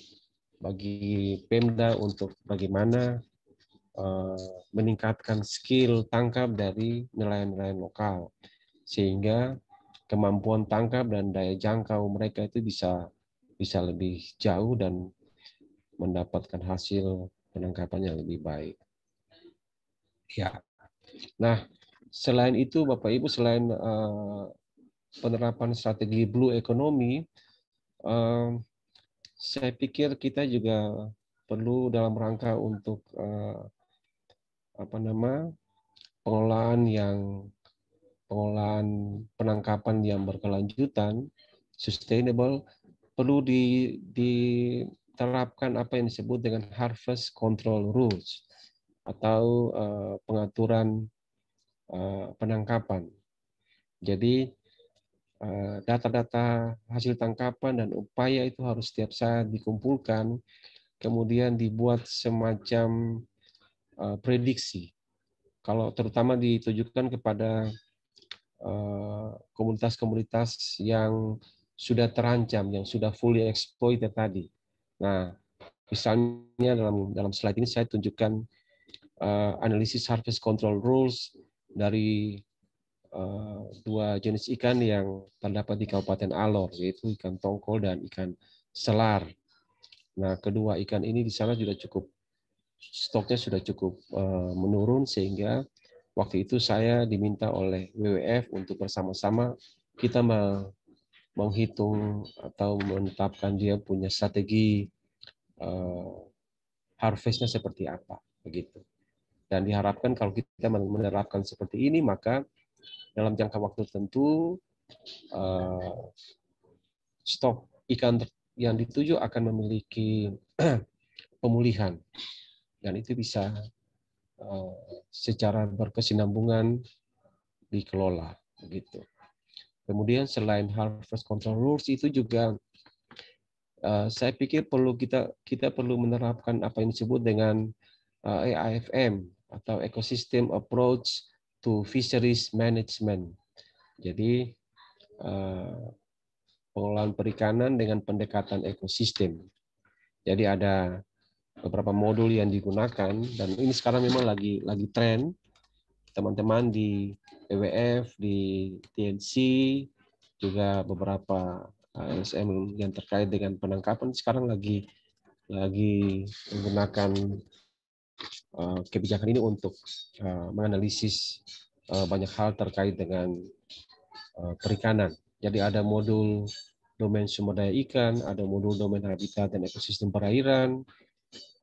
bagi Pemda untuk bagaimana uh, meningkatkan skill tangkap dari nelayan-nelayan lokal sehingga kemampuan tangkap dan daya jangkau mereka itu bisa bisa lebih jauh dan mendapatkan hasil penangkapannya lebih baik. Ya. Nah, selain itu Bapak Ibu selain uh, penerapan strategi blue economy uh, saya pikir kita juga perlu dalam rangka untuk uh, apa nama pengelolaan yang pengelolaan penangkapan yang berkelanjutan sustainable perlu diterapkan apa yang disebut dengan harvest control rules atau eh, pengaturan eh, penangkapan. Jadi eh, data-data hasil tangkapan dan upaya itu harus setiap saat dikumpulkan, kemudian dibuat semacam prediksi. Kalau terutama ditujukan kepada Eh, komunitas-komunitas yang sudah terancam, yang sudah fully exploited tadi. Nah, misalnya dalam dalam slide ini saya tunjukkan uh, analisis harvest control rules dari uh, dua jenis ikan yang terdapat di Kabupaten Alor, yaitu ikan tongkol dan ikan selar. Nah, kedua ikan ini di sana sudah cukup stoknya sudah cukup uh, menurun sehingga Waktu itu saya diminta oleh WWF untuk bersama-sama kita menghitung atau menetapkan dia punya strategi uh, harvestnya seperti apa begitu. Dan diharapkan kalau kita menerapkan seperti ini maka dalam jangka waktu tentu uh, eh, stok ikan yang dituju akan memiliki pemulihan dan itu bisa Eh, secara berkesinambungan dikelola begitu. Kemudian selain harvest control rules itu juga eh, saya pikir perlu kita kita perlu menerapkan apa yang disebut dengan eh, AIFM atau ecosystem approach to fisheries management. Jadi pengelolaan perikanan dengan pendekatan ekosistem. Jadi ada beberapa modul yang digunakan dan ini sekarang memang lagi lagi tren teman-teman di WWF, di TNC, juga beberapa ASM eh, yang terkait dengan penangkapan sekarang lagi lagi menggunakan uh, kebijakan ini untuk uh, menganalisis uh, banyak hal terkait dengan uh, perikanan. Jadi ada modul domain sumber daya ikan, ada modul domain habitat dan ekosistem perairan,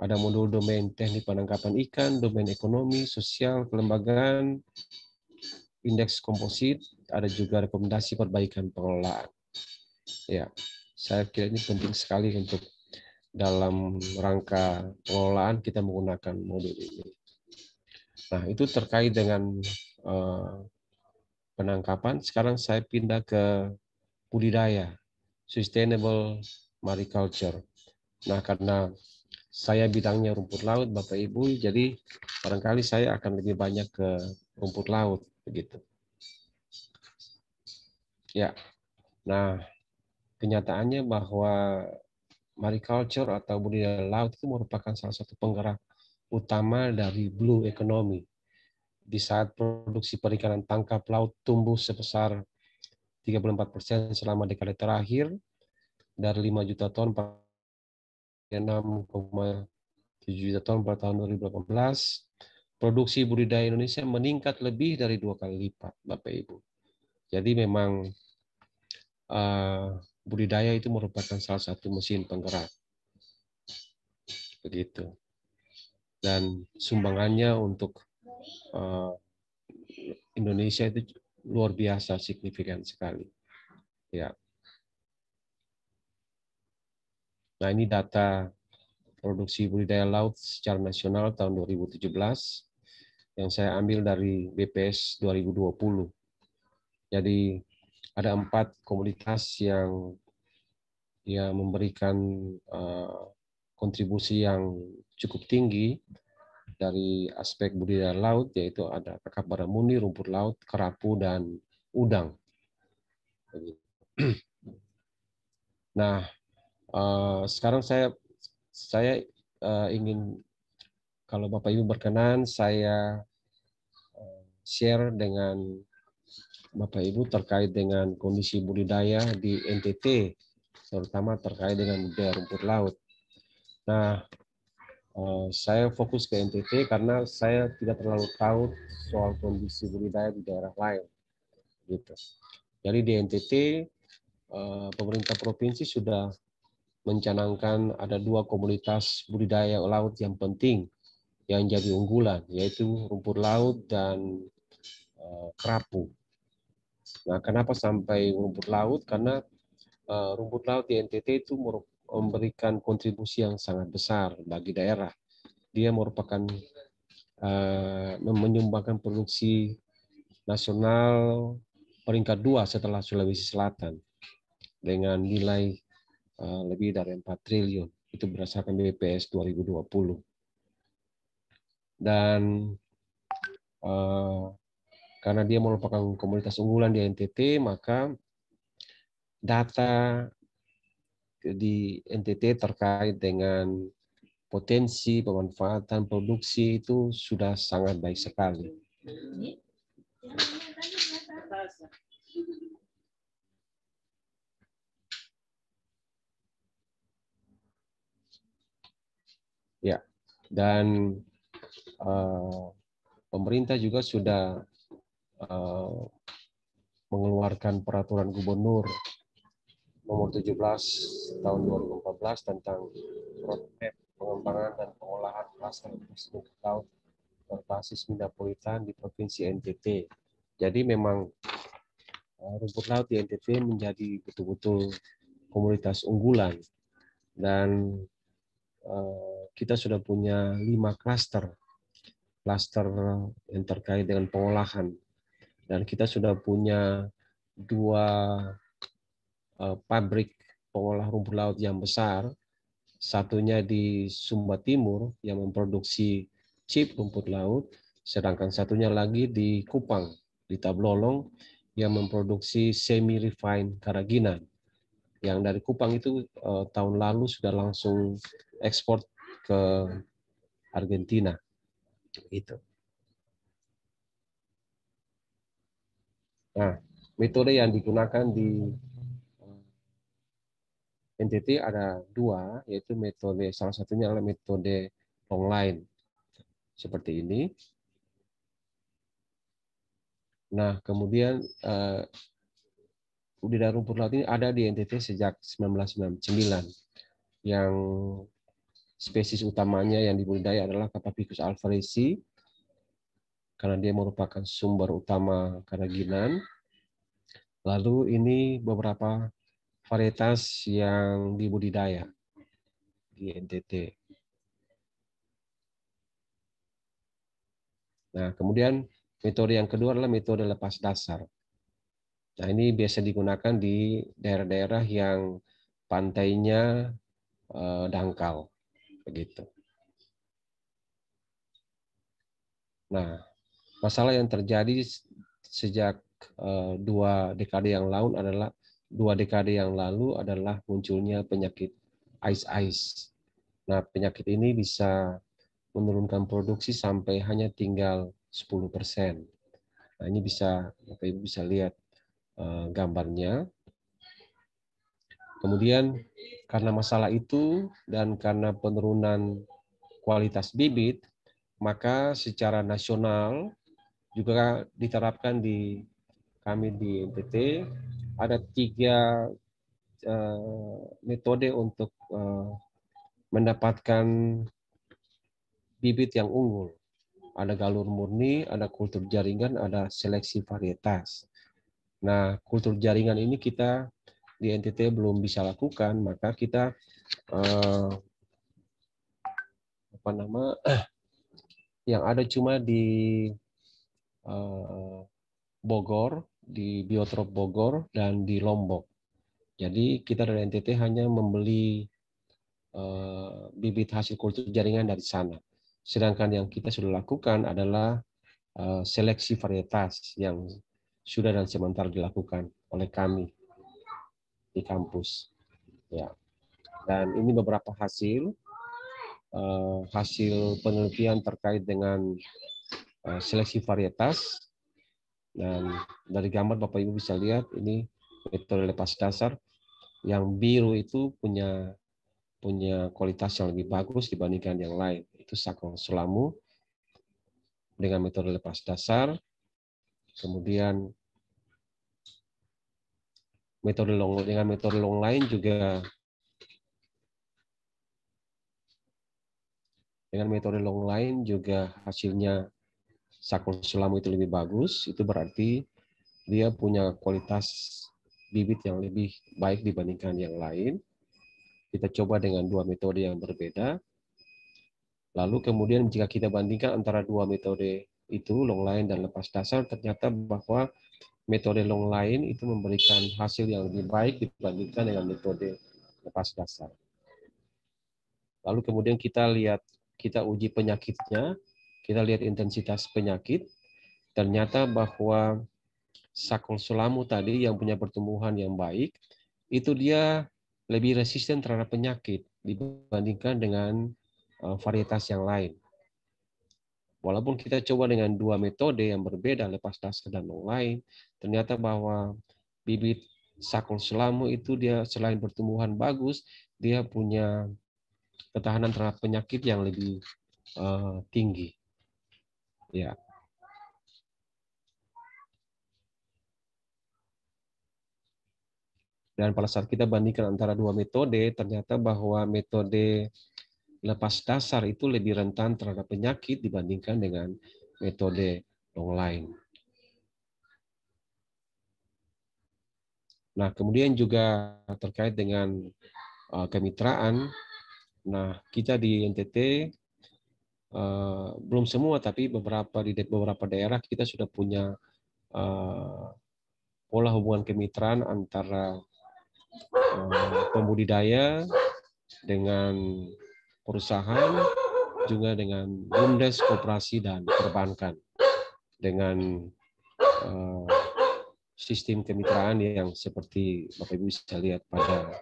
ada modul domain teknik penangkapan ikan, domain ekonomi, sosial, kelembagaan, indeks komposit, ada juga rekomendasi perbaikan pengelolaan. Ya, saya kira ini penting sekali untuk dalam rangka pengelolaan kita menggunakan modul ini. Nah, itu terkait dengan eh, penangkapan. Sekarang saya pindah ke budidaya, sustainable mariculture. Nah, karena saya bidangnya rumput laut, Bapak Ibu. Jadi barangkali saya akan lebih banyak ke rumput laut begitu. Ya. Nah, kenyataannya bahwa mariculture atau budidaya laut itu merupakan salah satu penggerak utama dari blue economy. Di saat produksi perikanan tangkap laut tumbuh sebesar 34% selama dekade terakhir dari 5 juta ton per 6,7 juta ton pada tahun 2018. Produksi budidaya Indonesia meningkat lebih dari dua kali lipat, Bapak Ibu. Jadi memang uh, budidaya itu merupakan salah satu mesin penggerak. Begitu. Dan sumbangannya untuk uh, Indonesia itu luar biasa signifikan sekali. Ya. Nah, ini data produksi budidaya laut secara nasional tahun 2017 yang saya ambil dari BPS 2020. Jadi ada empat komunitas yang ya memberikan uh, kontribusi yang cukup tinggi dari aspek budidaya laut yaitu ada kakap baramuni, rumput laut, kerapu dan udang. Nah, Eh, sekarang saya saya uh, ingin kalau Bapak Ibu berkenan saya uh, share dengan Bapak Ibu terkait dengan kondisi budidaya di NTT terutama terkait dengan budidaya rumput laut. Nah, saya fokus ke NTT karena saya tidak terlalu tahu soal kondisi budidaya di daerah lain. Gitu. Jadi di NTT pemerintah provinsi sudah mencanangkan ada dua komunitas budidaya laut yang penting yang jadi unggulan, yaitu rumput laut dan eh, kerapu. Nah, kenapa sampai rumput laut? Karena uh, rumput laut di NTT itu memberikan kontribusi yang sangat besar bagi daerah. Dia merupakan uh, menyumbangkan produksi nasional peringkat dua setelah Sulawesi Selatan dengan nilai Eh, lebih dari 4 triliun. Itu berdasarkan BPS 2020. Dan uh, karena dia merupakan komunitas unggulan di NTT, maka data di NTT terkait dengan potensi pemanfaatan produksi itu sudah sangat baik sekali. dan uh, pemerintah juga sudah uh, mengeluarkan peraturan gubernur nomor 17 tahun 2014 tentang roadmap pengembangan dan pengolahan plastik industri laut berbasis metropolitan di provinsi NTT. Jadi memang eh, rumput laut di NTT menjadi betul-betul komunitas unggulan dan Eh, kita sudah punya lima klaster. Klaster yang terkait dengan pengolahan. Dan kita sudah punya dua eh, pabrik pengolah rumput laut yang besar. Satunya di Sumba Timur yang memproduksi chip rumput laut, sedangkan satunya lagi di Kupang, di Tablolong yang memproduksi semi refined karaginan yang dari Kupang itu uh, tahun lalu sudah langsung ekspor ke Argentina. Itu. Nah, metode yang digunakan di eh, NTT ada dua, yaitu metode salah satunya adalah metode online seperti ini. Nah, kemudian eh, budidaya rumput laut ini ada di NTT sejak 1999. Yang spesies utamanya yang dibudidaya adalah Catapicus alvarisi, karena dia merupakan sumber utama karaginan. Lalu ini beberapa varietas yang dibudidaya di NTT. Nah, kemudian metode yang kedua adalah metode lepas dasar. Nah, ini biasa digunakan di daerah-daerah yang pantainya eh, dangkal begitu. Nah, masalah yang terjadi sejak eh, dua dekade yang lalu adalah dua dekade yang lalu adalah munculnya penyakit ice ice. Nah, penyakit ini bisa menurunkan produksi sampai hanya tinggal 10%. Nah, ini bisa Bapak Ibu bisa lihat Eh, gambarnya. Kemudian karena masalah itu dan karena penurunan kualitas bibit, maka secara nasional juga diterapkan di kami di NTT ada tiga uh, metode untuk uh, mendapatkan bibit yang unggul. Ada galur murni, ada kultur jaringan, ada seleksi varietas. Nah, kultur jaringan ini kita di NTT belum bisa lakukan, maka kita eh, apa nama eh, yang ada cuma di eh, Bogor, di Biotrop Bogor dan di Lombok. Jadi kita dari NTT hanya membeli eh, bibit hasil kultur jaringan dari sana. Sedangkan yang kita sudah lakukan adalah eh, seleksi varietas yang sudah dan sementara dilakukan oleh kami di kampus. Ya. Dan ini beberapa hasil uh, hasil penelitian terkait dengan uh, seleksi varietas dan dari gambar Bapak Ibu bisa lihat ini metode lepas dasar yang biru itu punya punya kualitas yang lebih bagus dibandingkan yang lain. Itu sakong sulamu dengan metode lepas dasar Kemudian metode long dengan metode long lain juga dengan metode long line juga hasilnya sakun sulam itu lebih bagus, itu berarti dia punya kualitas bibit yang lebih baik dibandingkan yang lain. Kita coba dengan dua metode yang berbeda. Lalu kemudian jika kita bandingkan antara dua metode itu long line dan lepas dasar ternyata bahwa metode long line itu memberikan hasil yang lebih baik dibandingkan dengan metode lepas dasar. Lalu kemudian kita lihat kita uji penyakitnya, kita lihat intensitas penyakit, ternyata bahwa sakul sulamu tadi yang punya pertumbuhan yang baik, itu dia lebih resisten terhadap penyakit dibandingkan dengan eh, varietas yang lain. Walaupun kita coba dengan dua metode yang berbeda, lepas dasar dan long lain, ternyata bahwa bibit sakul selamu itu dia selain pertumbuhan bagus, dia punya ketahanan terhadap penyakit yang lebih uh, tinggi. Ya. Dan pada saat kita bandingkan antara dua metode, ternyata bahwa metode lepas dasar itu lebih rentan terhadap penyakit dibandingkan dengan metode long line. Nah, kemudian juga terkait dengan uh, kemitraan. Nah, kita di NTT uh, belum semua tapi beberapa di beberapa daerah kita sudah punya uh, pola hubungan kemitraan antara pembudidaya dengan perusahaan, juga dengan bumdes, koperasi, dan perbankan. Dengan uh, sistem kemitraan yang seperti Bapak-Ibu bisa lihat pada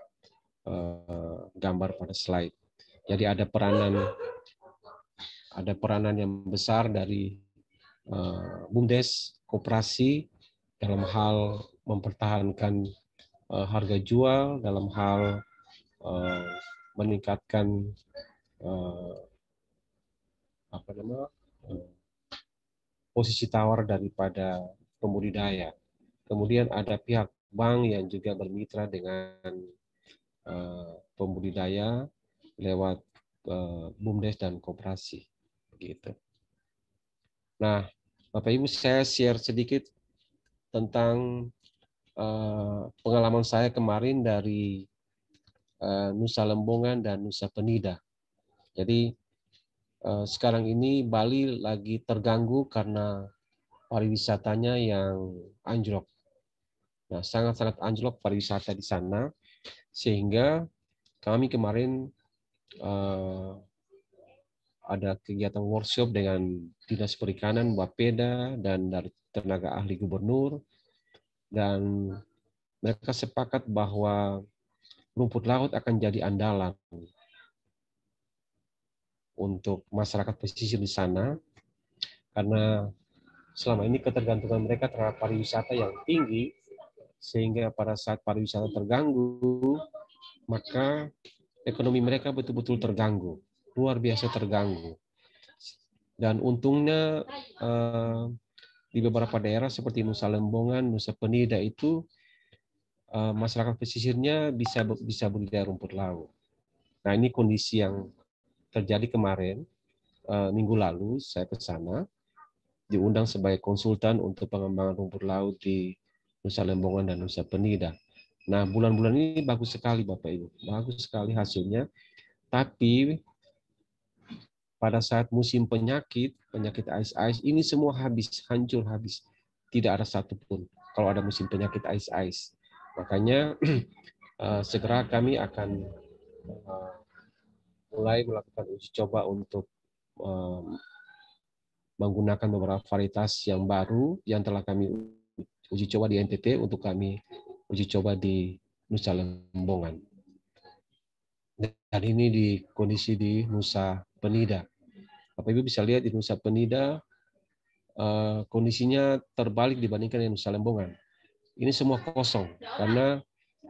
uh, gambar pada slide. Jadi ada peranan ada peranan yang besar dari uh, bumdes, koperasi dalam hal mempertahankan uh, harga jual, dalam hal uh, meningkatkan uh, apa nama uh, eh, posisi tawar daripada pembudidaya. Kemudian ada pihak bank yang juga bermitra dengan uh, eh, pembudidaya lewat uh, bumdes dan koperasi, begitu. Nah, Bapak Ibu saya share sedikit tentang uh, pengalaman saya kemarin dari Nusa Lembongan dan Nusa Penida jadi eh, sekarang ini Bali lagi terganggu karena pariwisatanya yang anjlok. Nah, sangat-sangat anjlok pariwisata di sana sehingga kami kemarin eh, ada kegiatan workshop dengan Dinas Perikanan, Bapeda, dan dari tenaga ahli gubernur. Dan mereka sepakat bahwa rumput laut akan jadi andalan untuk masyarakat pesisir di sana karena selama ini ketergantungan mereka terhadap pariwisata yang tinggi sehingga pada saat pariwisata terganggu maka ekonomi mereka betul-betul terganggu luar biasa terganggu dan untungnya eh, di beberapa daerah seperti Nusa Lembongan, Nusa Penida itu eh, masyarakat pesisirnya bisa bisa budidaya rumput laut. Nah ini kondisi yang terjadi kemarin eh, minggu lalu saya ke sana diundang sebagai konsultan untuk pengembangan rumput laut di Nusa Lembongan dan Nusa Penida. Nah, bulan-bulan ini bagus sekali Bapak Ibu. Bagus sekali hasilnya. Tapi pada saat musim penyakit, penyakit ais-ais ini semua habis, hancur habis. Tidak ada satupun kalau ada musim penyakit ais-ais. Makanya eh, segera kami akan eh, mulai melakukan uji coba untuk um, menggunakan beberapa varietas yang baru yang telah kami uji coba di NTT untuk kami uji coba di Nusa Lembongan. Dan ini di kondisi di Nusa Penida. Bapak Ibu bisa lihat di Nusa Penida eh, kondisinya terbalik dibandingkan dengan Nusa Lembongan. Ini semua kosong karena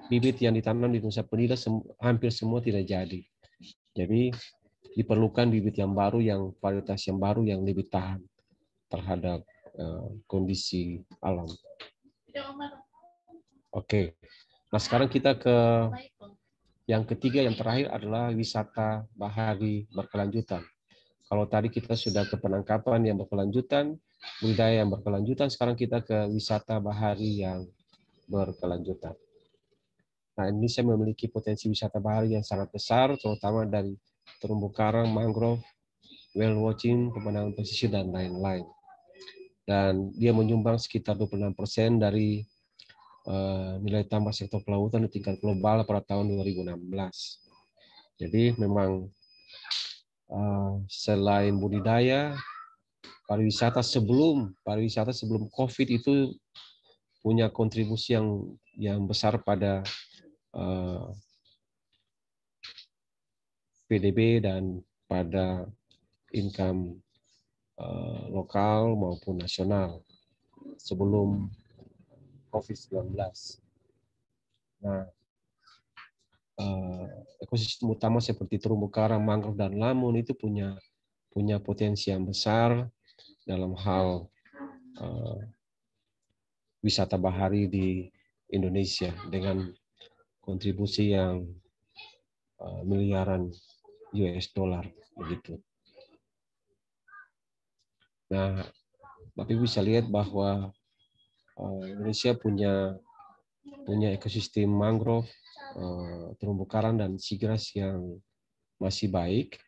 bibit yang ditanam di Nusa Penida hampir semua tidak jadi. Jadi diperlukan bibit yang baru, yang varietas yang baru, yang lebih tahan terhadap eh, kondisi alam. Oke, nah sekarang kita ke yang ketiga, yang terakhir adalah wisata bahari berkelanjutan. Kalau tadi kita sudah ke penangkapan yang berkelanjutan, budaya yang berkelanjutan, sekarang kita ke wisata bahari yang berkelanjutan. Nah, Indonesia memiliki potensi wisata bahari yang sangat besar, terutama dari terumbu karang, mangrove, whale watching, pemandangan pesisir, dan lain-lain. Dan dia menyumbang sekitar 26 persen dari uh, nilai tambah sektor pelautan di tingkat global pada tahun 2016. Jadi memang uh, selain budidaya, pariwisata sebelum pariwisata sebelum COVID itu punya kontribusi yang yang besar pada Eh, PDB dan pada income eh, lokal maupun nasional sebelum COVID-19. Nah, eh, ekosistem utama seperti terumbu karang, mangrove dan lamun itu punya punya potensi yang besar dalam hal wisata bahari di Indonesia dengan kontribusi yang eh, miliaran US dollar begitu. Nah, tapi bisa lihat bahwa eh, Indonesia punya punya ekosistem mangrove, eh, terumbu karang dan seagrass yang masih baik.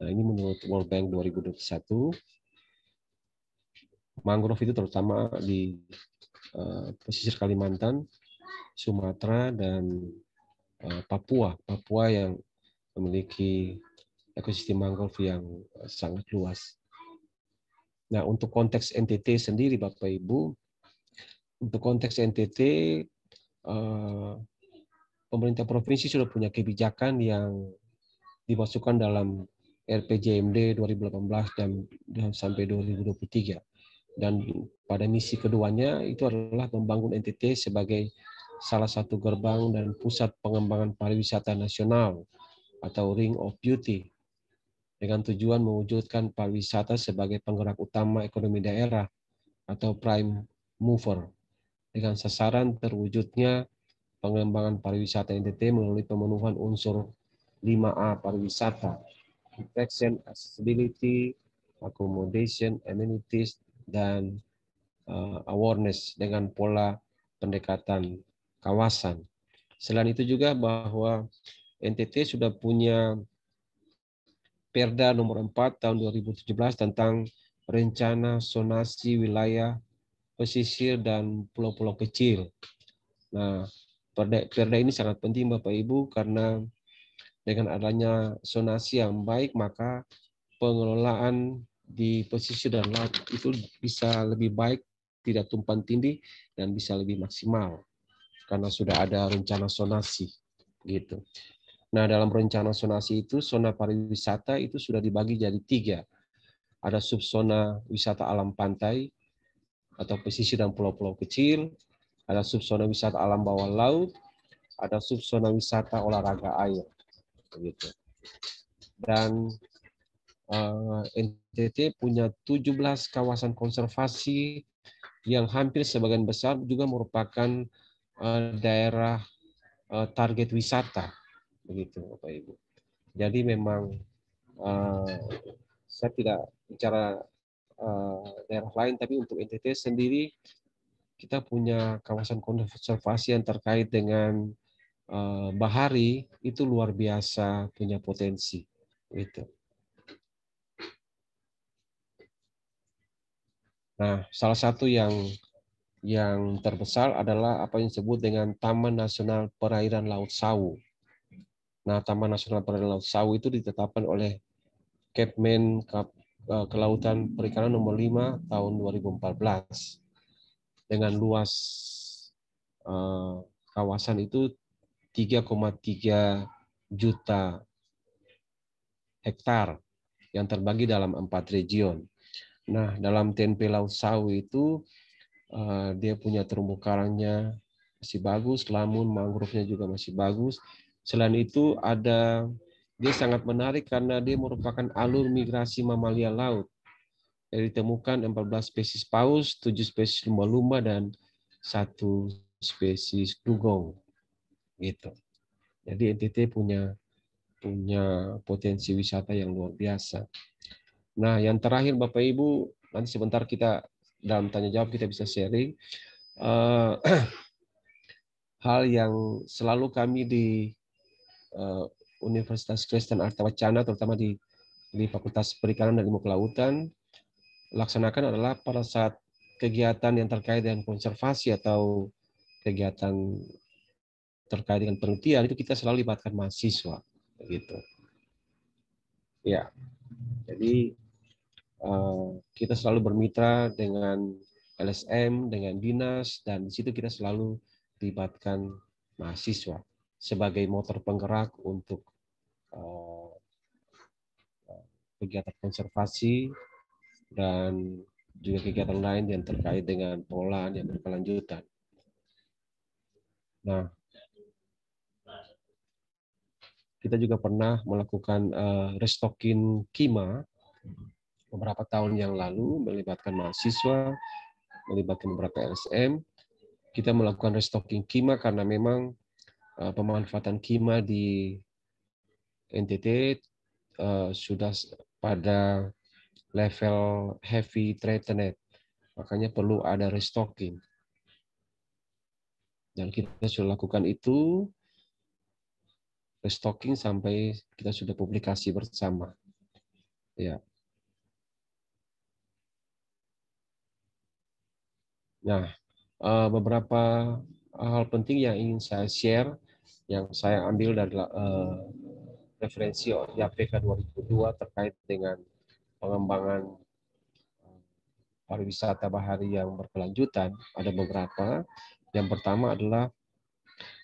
Nah, ini menurut World Bank 2021 mangrove itu terutama di pesisir Kalimantan Sumatera dan eh, Papua. Papua yang memiliki ekosistem mangrove yang eh, sangat luas. Nah, untuk konteks NTT sendiri, Bapak Ibu, untuk konteks NTT, eh, pemerintah provinsi sudah punya kebijakan yang dimasukkan dalam RPJMD 2018 dan, dan sampai 2023. Dan pada misi keduanya itu adalah membangun NTT sebagai salah satu gerbang dan pusat pengembangan pariwisata nasional atau Ring of Beauty dengan tujuan mewujudkan pariwisata sebagai penggerak utama ekonomi daerah atau prime mover dengan sasaran terwujudnya pengembangan pariwisata NTT melalui pemenuhan unsur 5A pariwisata, protection, accessibility, accommodation, amenities, dan uh, awareness dengan pola pendekatan kawasan. Selain itu juga bahwa NTT sudah punya Perda nomor 4 tahun 2017 tentang rencana sonasi wilayah pesisir dan pulau-pulau kecil. Nah, perda, perda ini sangat penting Bapak Ibu karena dengan adanya sonasi yang baik maka pengelolaan di pesisir dan laut itu bisa lebih baik, tidak tumpang tindih dan bisa lebih maksimal karena sudah ada rencana sonasi gitu. Nah, dalam rencana sonasi itu zona pariwisata itu sudah dibagi jadi tiga. Ada subzona wisata alam pantai atau pesisir dan pulau-pulau kecil, ada subzona wisata alam bawah laut, ada subzona wisata olahraga air, begitu. Dan uh, eh, NTT punya 17 kawasan konservasi yang hampir sebagian besar juga merupakan Eh, daerah eh, target wisata begitu Bapak Ibu. Jadi memang uh, saya tidak bicara uh, daerah lain, tapi untuk NTT sendiri kita punya kawasan konservasi yang terkait dengan uh, bahari itu luar biasa punya potensi itu. Nah, salah satu yang yang terbesar adalah apa yang disebut dengan Taman Nasional Perairan Laut Sawu. Nah, Taman Nasional Perairan Laut Sawu itu ditetapkan oleh Kepmen eh, Kelautan Perikanan nomor 5 tahun 2014 dengan luas eh, kawasan itu 3,3 juta hektar yang terbagi dalam empat region. Nah, dalam TNP Laut Sawu itu Eh, dia punya terumbu karangnya masih bagus, lamun mangrove-nya juga masih bagus. Selain itu ada dia sangat menarik karena dia merupakan alur migrasi mamalia laut. Jadi ditemukan 14 spesies paus, 7 spesies lumba-lumba dan satu spesies dugong. Gitu. Jadi NTT punya punya potensi wisata yang luar biasa. Nah, yang terakhir Bapak Ibu, nanti sebentar kita dalam tanya jawab kita bisa sharing. Uh, hal yang selalu kami di uh, Universitas Kristen Arta Wacana, terutama di di Fakultas Perikanan dan Ilmu Kelautan, laksanakan adalah pada saat kegiatan yang terkait dengan konservasi atau kegiatan terkait dengan penelitian itu kita selalu libatkan mahasiswa, gitu. Ya, jadi Eh, kita selalu bermitra dengan LSM, dengan dinas, dan di situ kita selalu libatkan mahasiswa sebagai motor penggerak untuk eh, eh, kegiatan konservasi dan juga kegiatan lain yang terkait dengan pola yang berkelanjutan. Nah, kita juga pernah melakukan restocking kima beberapa tahun yang lalu melibatkan mahasiswa, melibatkan beberapa LSM. Kita melakukan restocking kima karena memang uh, pemanfaatan kima di NTT eh, sudah pada level heavy threatened. Makanya perlu ada restocking. Dan kita sudah lakukan itu restocking sampai kita sudah publikasi bersama. Ya. Nah, eh, beberapa eh, hal penting yang ingin saya share yang saya ambil dari uh, referensi OJPK 2002 terkait dengan pengembangan pariwisata bahari yang berkelanjutan ada beberapa. Yang pertama adalah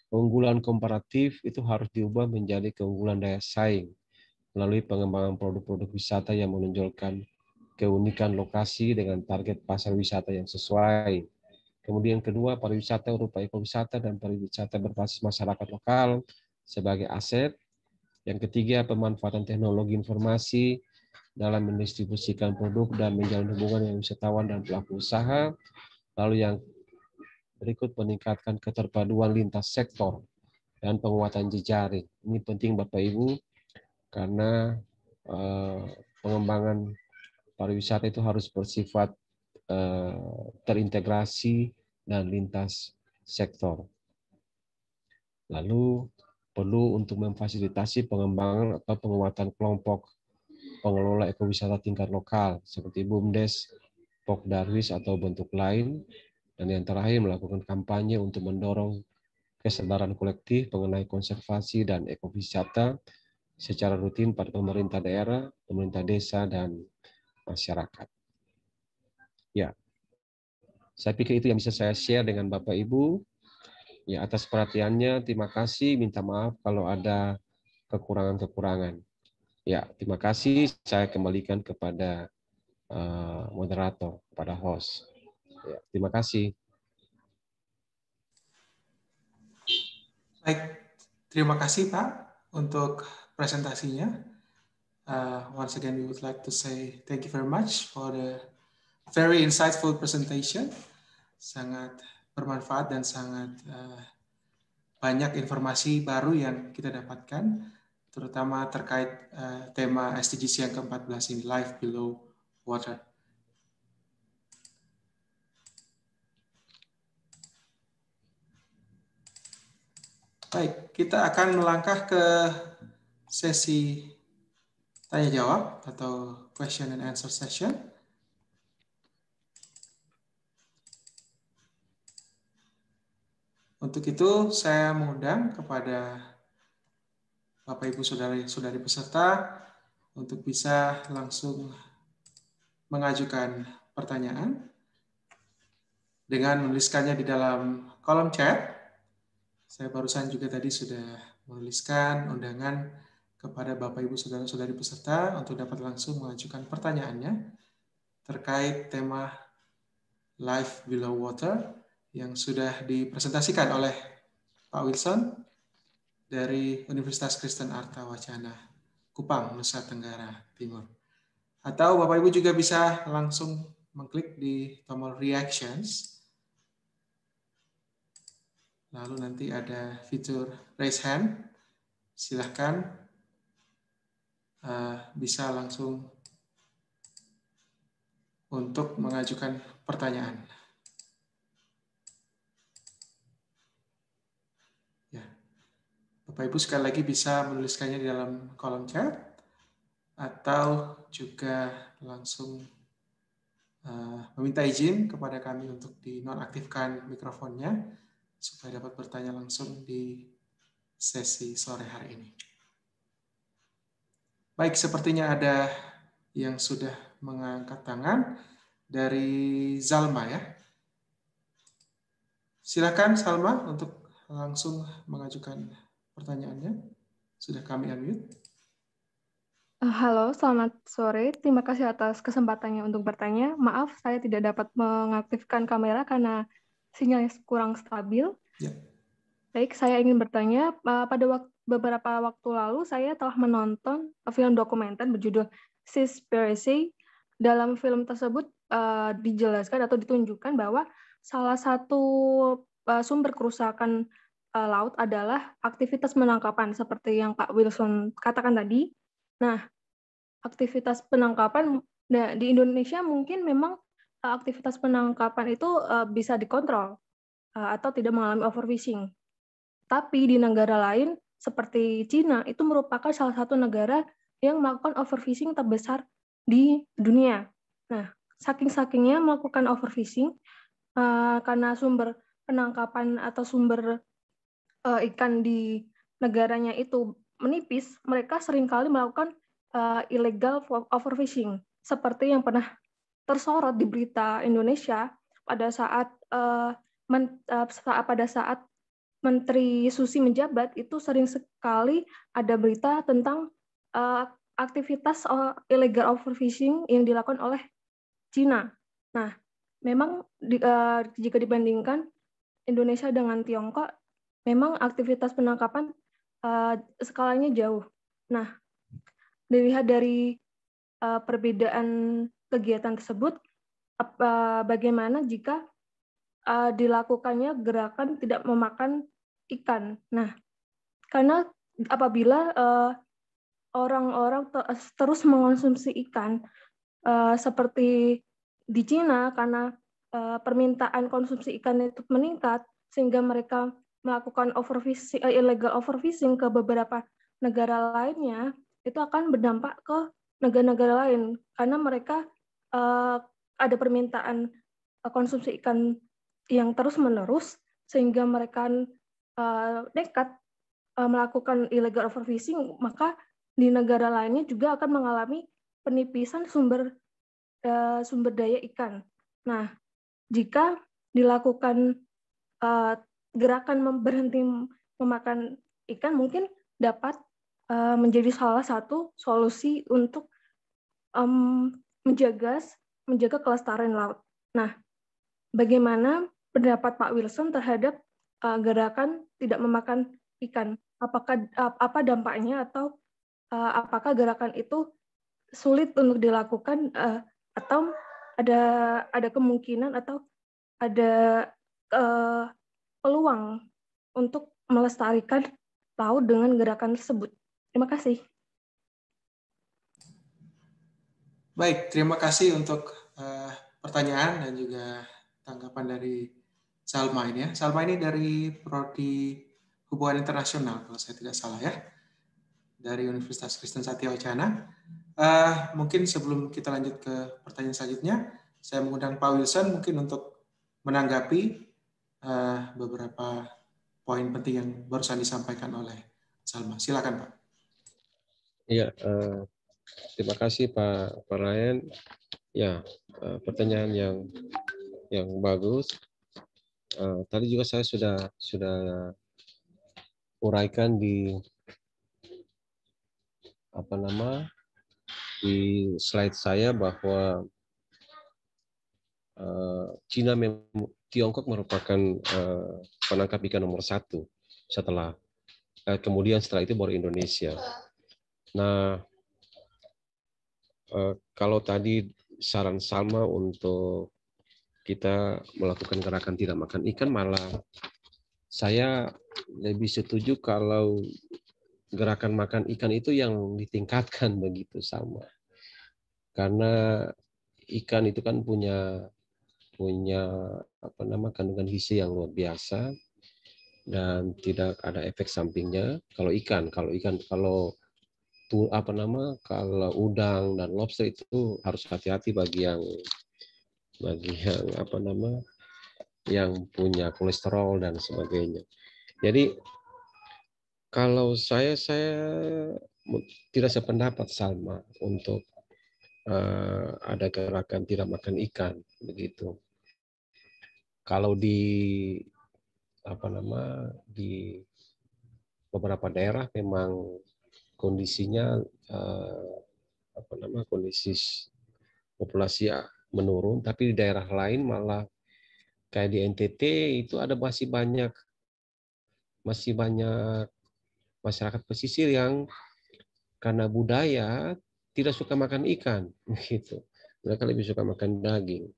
keunggulan komparatif itu harus diubah menjadi keunggulan daya saing melalui pengembangan produk-produk wisata yang menonjolkan keunikan lokasi dengan target pasar wisata yang sesuai. Kemudian kedua, pariwisata berupa ekowisata dan pariwisata berbasis masyarakat lokal sebagai aset. Yang ketiga, pemanfaatan teknologi informasi dalam mendistribusikan produk dan menjalin hubungan dengan wisatawan dan pelaku usaha. Lalu yang berikut, meningkatkan keterpaduan lintas sektor dan penguatan jejaring. Ini penting Bapak Ibu karena eh, pengembangan pariwisata itu harus bersifat uh, terintegrasi dan lintas sektor. Lalu perlu untuk memfasilitasi pengembangan atau penguatan kelompok pengelola ekowisata tingkat lokal seperti BUMDes, Pokdarwis atau bentuk lain dan yang terakhir melakukan kampanye untuk mendorong kesadaran kolektif mengenai konservasi dan ekowisata secara rutin pada pemerintah daerah, pemerintah desa dan masyarakat. Ya, saya pikir itu yang bisa saya share dengan Bapak Ibu. Ya, atas perhatiannya, terima kasih. Minta maaf kalau ada kekurangan-kekurangan. Ya, terima kasih. Saya kembalikan kepada uh, moderator, kepada host. Ya, terima kasih. Baik, terima kasih Pak untuk presentasinya. Uh, once again, we would like to say thank you very much for the very insightful presentation. Sangat bermanfaat dan sangat uh, banyak informasi baru yang kita dapatkan, terutama terkait uh, tema SDGs yang ke-14 ini, Life Below Water. Baik, kita akan melangkah ke sesi tanya jawab atau question and answer session. Untuk itu saya mengundang kepada Bapak Ibu Saudari-saudari peserta untuk bisa langsung mengajukan pertanyaan dengan menuliskannya di dalam kolom chat. Saya barusan juga tadi sudah menuliskan undangan kepada Bapak Ibu saudara-saudari peserta untuk dapat langsung mengajukan pertanyaannya terkait tema Life Below Water yang sudah dipresentasikan oleh Pak Wilson dari Universitas Kristen Arta Wacana, Kupang, Nusa Tenggara Timur. Atau Bapak Ibu juga bisa langsung mengklik di tombol reactions. Lalu nanti ada fitur raise hand. Silahkan uh, bisa langsung untuk mengajukan pertanyaan. Ya. Bapak Ibu sekali lagi bisa menuliskannya di dalam kolom chat atau juga langsung uh, meminta izin kepada kami untuk dinonaktifkan mikrofonnya supaya dapat bertanya langsung di sesi sore hari ini. Baik, sepertinya ada yang sudah mengangkat tangan dari Zalma ya. Silakan Salma untuk langsung mengajukan pertanyaannya. Sudah kami unmute. Eh, halo, selamat sore. Terima kasih atas kesempatannya untuk bertanya. Maaf, saya tidak dapat mengaktifkan kamera karena sinyalnya kurang stabil. Ya. Baik, saya ingin bertanya, eh, pada waktu beberapa waktu lalu saya telah menonton film dokumenter berjudul Seaspiracy. Dalam film tersebut uh, dijelaskan atau ditunjukkan bahwa salah satu uh, sumber kerusakan uh, laut adalah aktivitas penangkapan seperti yang Pak Wilson katakan tadi. Nah, aktivitas penangkapan nah, di Indonesia mungkin memang aktivitas penangkapan itu bisa dikontrol atau tidak mengalami overfishing. Tapi di negara lain seperti Cina itu merupakan salah satu negara yang melakukan overfishing terbesar di dunia. Nah, saking-sakingnya melakukan overfishing uh, karena sumber penangkapan atau sumber uh, ikan di negaranya itu menipis, mereka seringkali melakukan uh, illegal overfishing seperti yang pernah tersorot di berita Indonesia pada saat uh, men, uh, pada saat Menteri Susi menjabat itu sering sekali ada berita tentang uh, aktivitas illegal overfishing yang dilakukan oleh Cina. Nah, memang di, uh, jika dibandingkan Indonesia dengan Tiongkok, memang aktivitas penangkapan uh, skalanya jauh. Nah, dilihat dari uh, perbedaan kegiatan tersebut, uh, bagaimana jika uh, dilakukannya gerakan tidak memakan ikan. Nah, karena apabila eh, orang-orang uh, te eh, terus mengonsumsi ikan uh, seperti di Cina karena uh, permintaan konsumsi ikan itu meningkat sehingga mereka melakukan overfishing uh, illegal overfishing ke beberapa negara lainnya itu akan berdampak ke negara-negara lain karena mereka uh, ada permintaan konsumsi ikan yang terus menerus sehingga mereka uh, nekat uh, melakukan illegal overfishing, maka di negara lainnya juga akan mengalami penipisan sumber uh, sumber daya ikan. Nah, jika dilakukan uh, gerakan berhenti memakan ikan, mungkin dapat uh, menjadi salah satu solusi untuk um, menjaga menjaga kelestarian laut. Nah, bagaimana pendapat Pak Wilson terhadap uh, gerakan tidak memakan ikan apakah apa dampaknya atau eh, apakah gerakan itu sulit untuk dilakukan eh, atau ada ada kemungkinan atau ada uh, peluang untuk melestarikan laut dengan gerakan tersebut. Terima kasih. Baik, terima kasih untuk uh, pertanyaan dan juga tanggapan dari Salma ini ya. Salma ini dari Prodi Hubungan Internasional kalau saya tidak salah ya. Dari Universitas Kristen Satya Wacana. Uh, eh, mungkin sebelum kita lanjut ke pertanyaan selanjutnya, saya mengundang Pak Wilson mungkin untuk menanggapi uh, beberapa poin penting yang barusan disampaikan oleh Salma. Silakan Pak. Iya, uh, terima kasih Pak, Pak Ryan. Ya, uh, pertanyaan yang yang bagus Eh, tadi juga saya sudah sudah uraikan di apa nama di slide saya bahwa uh, Cina Tiongkok merupakan uh, penangkap ikan nomor satu setelah uh, kemudian setelah itu baru Indonesia. Nah uh, kalau tadi saran Salma untuk kita melakukan gerakan tidak makan ikan malah saya lebih setuju kalau gerakan makan ikan itu yang ditingkatkan begitu sama karena ikan itu kan punya punya apa nama kandungan gizi yang luar biasa dan tidak ada efek sampingnya kalau ikan kalau ikan kalau apa nama kalau udang dan lobster itu harus hati-hati bagi yang bagi yang apa nama yang punya kolesterol dan sebagainya. Jadi kalau saya saya tidak sependapat Salma untuk uh, ada gerakan tidak makan ikan begitu. Kalau di apa nama di beberapa daerah memang kondisinya uh, apa nama kondisi populasi menurun, tapi di daerah lain malah kayak di NTT itu ada masih banyak masih banyak masyarakat pesisir yang karena budaya tidak suka makan ikan gitu. Mereka lebih suka makan daging.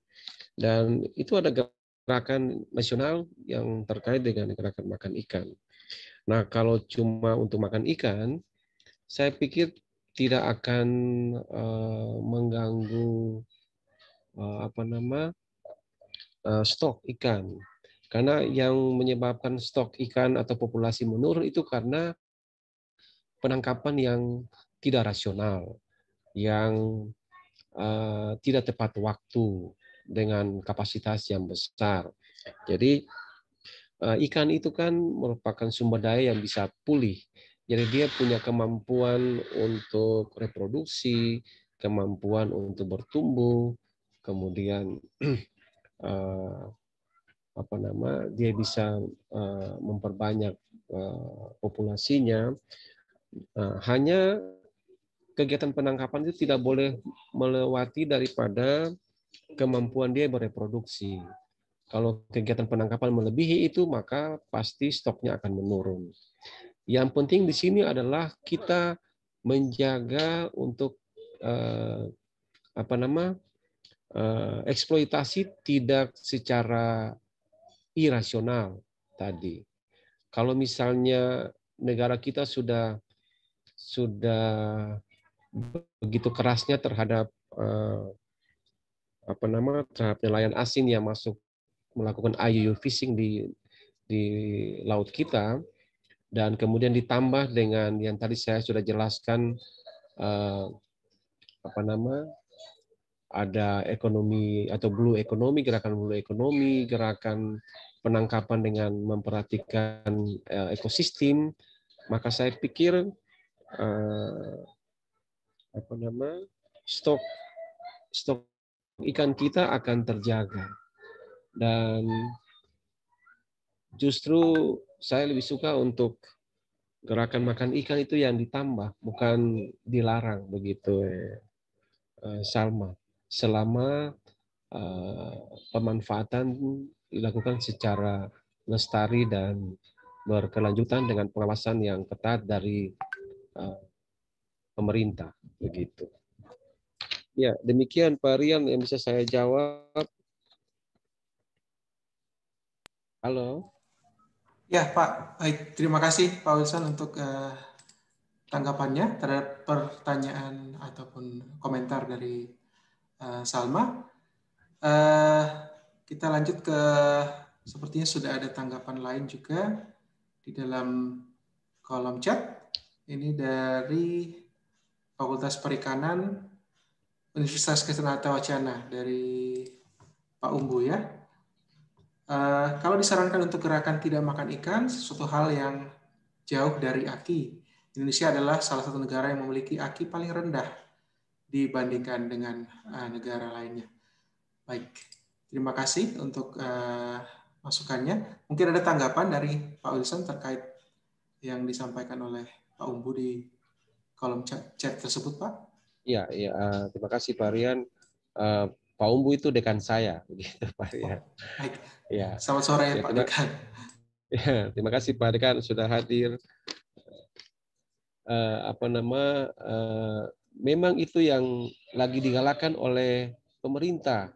Dan itu ada gerakan nasional yang terkait dengan gerakan makan ikan. Nah, kalau cuma untuk makan ikan, saya pikir tidak akan uh, mengganggu Eh, apa nama eh, stok ikan. Karena yang menyebabkan stok ikan atau populasi menurun itu karena penangkapan yang tidak rasional, yang uh, tidak tepat waktu dengan kapasitas yang besar. Jadi uh, ikan itu kan merupakan sumber daya yang bisa pulih. Jadi dia punya kemampuan untuk reproduksi, kemampuan untuk bertumbuh, kemudian eh, apa nama dia bisa eh, memperbanyak eh, populasinya hanya kegiatan penangkapan itu tidak boleh melewati daripada kemampuan dia bereproduksi kalau kegiatan penangkapan melebihi itu maka pasti stoknya akan menurun. Yang penting di sini adalah kita menjaga untuk apa nama Eh, eksploitasi tidak secara irasional tadi. Kalau misalnya negara kita sudah sudah begitu kerasnya terhadap eh, apa nama terhadap nelayan asing yang masuk melakukan IUU fishing di di laut kita dan kemudian ditambah dengan yang tadi saya sudah jelaskan eh, apa nama ada ekonomi atau blue ekonomi, gerakan blue ekonomi, gerakan penangkapan dengan memperhatikan uh, ekosistem, maka saya pikir uh, apa nama stok stok ikan kita akan terjaga dan justru saya lebih suka untuk gerakan makan ikan itu yang ditambah bukan dilarang begitu uh, Salma selama uh, pemanfaatan dilakukan secara lestari dan berkelanjutan dengan pengawasan yang ketat dari uh, pemerintah begitu. Ya, demikian Pak Rian yang bisa saya jawab. Halo. Ya, Pak. Baik, terima kasih Pak Wilson untuk uh, tanggapannya terhadap pertanyaan ataupun komentar dari Eh, Salma. Uh, kita lanjut ke sepertinya sudah ada tanggapan lain juga di dalam kolom chat. Ini dari Fakultas Perikanan Universitas Kesenata Wacana dari Pak Umbu ya. Uh, kalau disarankan untuk gerakan tidak makan ikan, sesuatu hal yang jauh dari AKI. Indonesia adalah salah satu negara yang memiliki AKI paling rendah dibandingkan dengan uh, negara lainnya. Baik, terima kasih untuk uh, masukannya. Mungkin ada tanggapan dari Pak Wilson terkait yang disampaikan oleh Pak Umbu di kolom chat, chat tersebut, Pak? Iya, ya, terima kasih Pak Rian. Uh, Pak Umbu itu dekan saya, begitu Pak Rian. baik. Ya. Selamat sore ya, Pak Dekan. Ya, terima kasih Pak Dekan sudah hadir. Uh, apa nama uh, memang itu yang lagi digalakan oleh pemerintah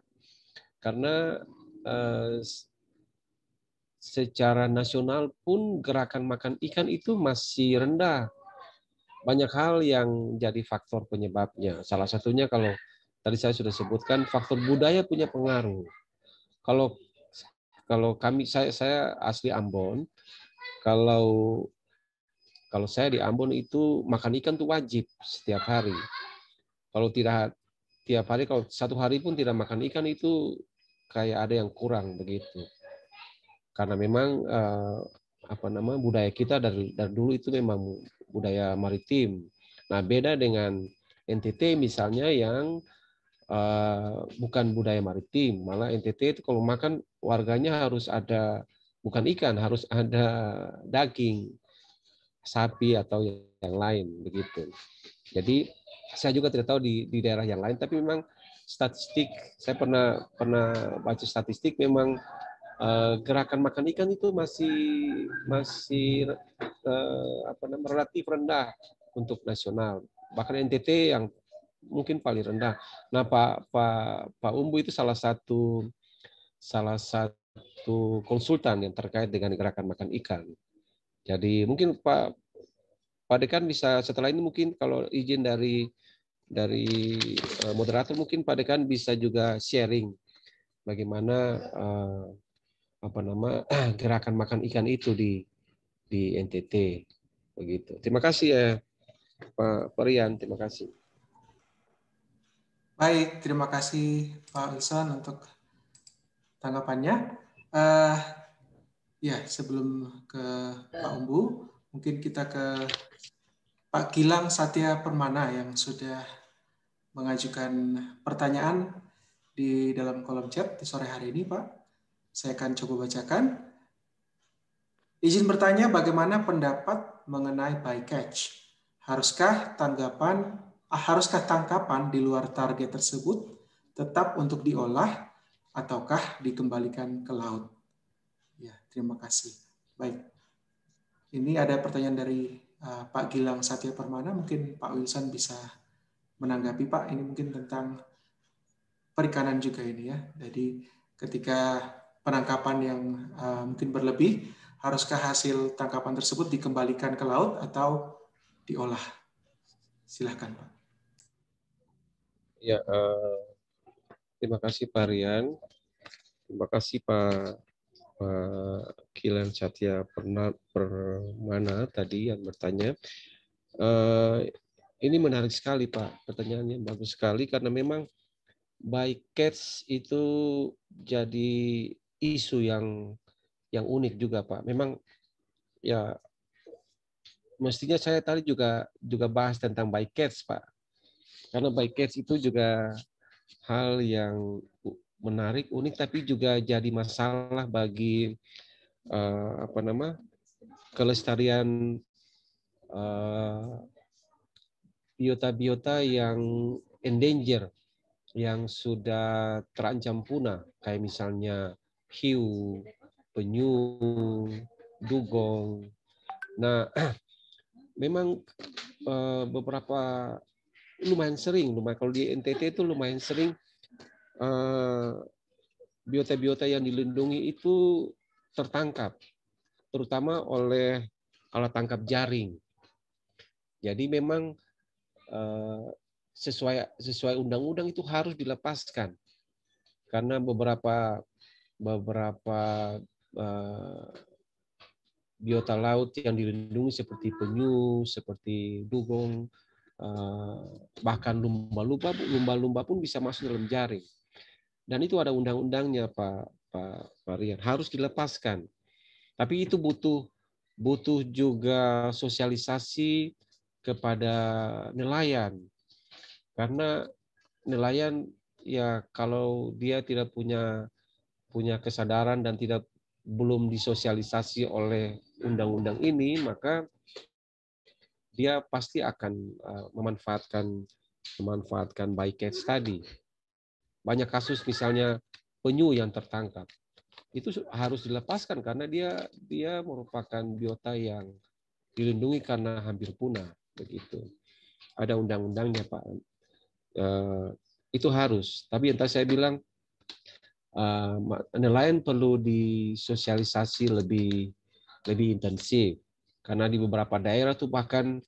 karena eh, secara nasional pun gerakan makan ikan itu masih rendah banyak hal yang jadi faktor penyebabnya salah satunya kalau tadi saya sudah sebutkan faktor budaya punya pengaruh kalau kalau kami saya saya asli Ambon kalau kalau saya di Ambon itu makan ikan tuh wajib setiap hari. Kalau tidak tiap hari kalau satu hari pun tidak makan ikan itu kayak ada yang kurang begitu. Karena memang eh, apa nama budaya kita dari dari dulu itu memang budaya maritim. Nah, beda dengan NTT misalnya yang eh, bukan budaya maritim, malah NTT itu kalau makan warganya harus ada bukan ikan, harus ada daging sapi atau yang lain begitu. Jadi saya juga tidak tahu di, di daerah yang lain, tapi memang statistik saya pernah pernah baca statistik memang uh, gerakan makan ikan itu masih masih uh, apa namanya relatif rendah untuk nasional. Bahkan NTT yang mungkin paling rendah. Nah Pak Pak Pak Umbu itu salah satu salah satu konsultan yang terkait dengan gerakan makan ikan. Jadi mungkin Pak Pak Dekan bisa setelah ini mungkin kalau izin dari dari eh, moderator mungkin Pak Dekan bisa juga sharing bagaimana eh, apa nama gerakan makan ikan itu di di NTT begitu. Terima kasih ya Pak Perian, terima kasih. Baik, terima kasih Pak Wilson untuk tanggapannya. Uh, Ya, sebelum ke ya. Pak Umbu, mungkin kita ke Pak Gilang Satya Permana yang sudah mengajukan pertanyaan di dalam kolom chat di sore hari ini, Pak. Saya akan coba bacakan. Izin bertanya bagaimana pendapat mengenai bycatch? Haruskah tanggapan ah, haruskah tangkapan di luar target tersebut tetap untuk diolah ataukah dikembalikan ke laut? Terima kasih. Baik. Ini ada pertanyaan dari uh, Pak Gilang Satya Permana. Mungkin Pak Wilson bisa menanggapi Pak. Ini mungkin tentang perikanan juga ini ya. Jadi ketika penangkapan yang uh, mungkin berlebih, haruskah hasil tangkapan tersebut dikembalikan ke laut atau diolah? Silahkan Pak. Ya, uh, terima kasih Pak Rian. Terima kasih Pak Pak Kilan Satya Permana tadi yang bertanya. Eh, ini menarik sekali Pak, pertanyaannya bagus sekali karena memang by catch itu jadi isu yang yang unik juga Pak. Memang ya mestinya saya tadi juga juga bahas tentang by catch Pak. Karena by catch itu juga hal yang menarik, unik, tapi juga jadi masalah bagi uh, apa nama kelestarian eh, biota-biota yang endanger, yang sudah terancam punah, kayak misalnya hiu, penyu, dugong. Nah, memang uh, beberapa lumayan sering, lumayan kalau di NTT itu lumayan sering Eh, biota-biota yang dilindungi itu tertangkap, terutama oleh alat tangkap jaring. Jadi memang eh, sesuai sesuai undang-undang itu harus dilepaskan karena beberapa beberapa eh, biota laut yang dilindungi seperti penyu, seperti dugong, bahkan lumba-lumba lumba-lumba pun bisa masuk dalam jaring. Dan itu ada undang-undangnya Pak Pak Marian Harus dilepaskan. Tapi itu butuh butuh juga sosialisasi kepada nelayan. Karena nelayan ya kalau dia tidak punya punya kesadaran dan tidak belum disosialisasi oleh undang-undang ini maka dia pasti akan eh, memanfaatkan memanfaatkan bycatch tadi banyak kasus misalnya penyu yang tertangkap itu harus dilepaskan karena dia dia merupakan biota yang dilindungi karena hampir punah begitu ada undang-undangnya pak uh, itu harus tapi entah saya bilang uh, nelayan perlu disosialisasi lebih lebih intensif karena di beberapa daerah tuh bahkan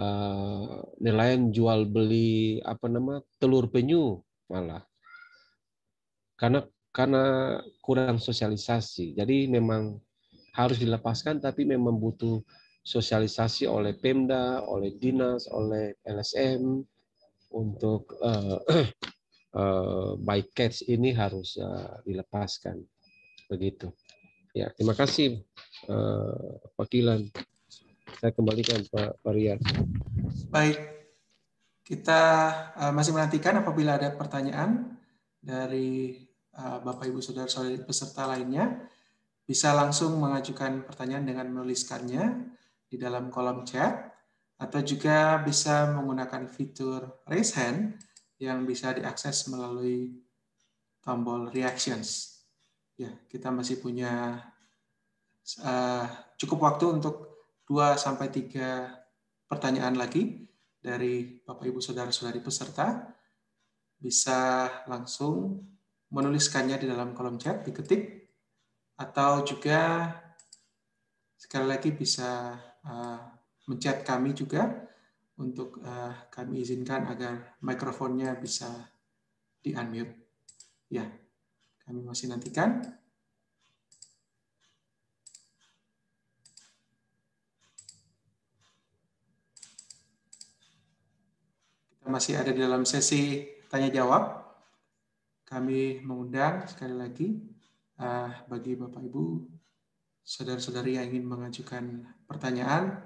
uh, nelayan jual beli apa nama telur penyu malah karena karena kurang sosialisasi. Jadi memang harus dilepaskan tapi memang butuh sosialisasi oleh Pemda, oleh dinas, oleh LSM untuk uh, uh, by catch ini harus uh, dilepaskan. Begitu. Ya, terima kasih uh, wakilan. Saya kembalikan Pak Varian. Baik. Kita masih menantikan apabila ada pertanyaan dari Eh, Bapak Ibu Saudara-saudari peserta lainnya bisa langsung mengajukan pertanyaan dengan menuliskannya di dalam kolom chat atau juga bisa menggunakan fitur raise hand yang bisa diakses melalui tombol reactions. Ya, kita masih punya uh, cukup waktu untuk 2 sampai 3 pertanyaan lagi dari Bapak Ibu Saudara-saudari peserta. Bisa langsung menuliskannya di dalam kolom chat, diketik, atau juga sekali lagi bisa uh, eh, mencet kami juga untuk eh, kami izinkan agar mikrofonnya bisa di-unmute. Ya, kami masih nantikan. Kita masih ada di dalam sesi tanya jawab kami mengundang sekali lagi uh, bagi Bapak Ibu, saudara-saudari yang ingin mengajukan pertanyaan,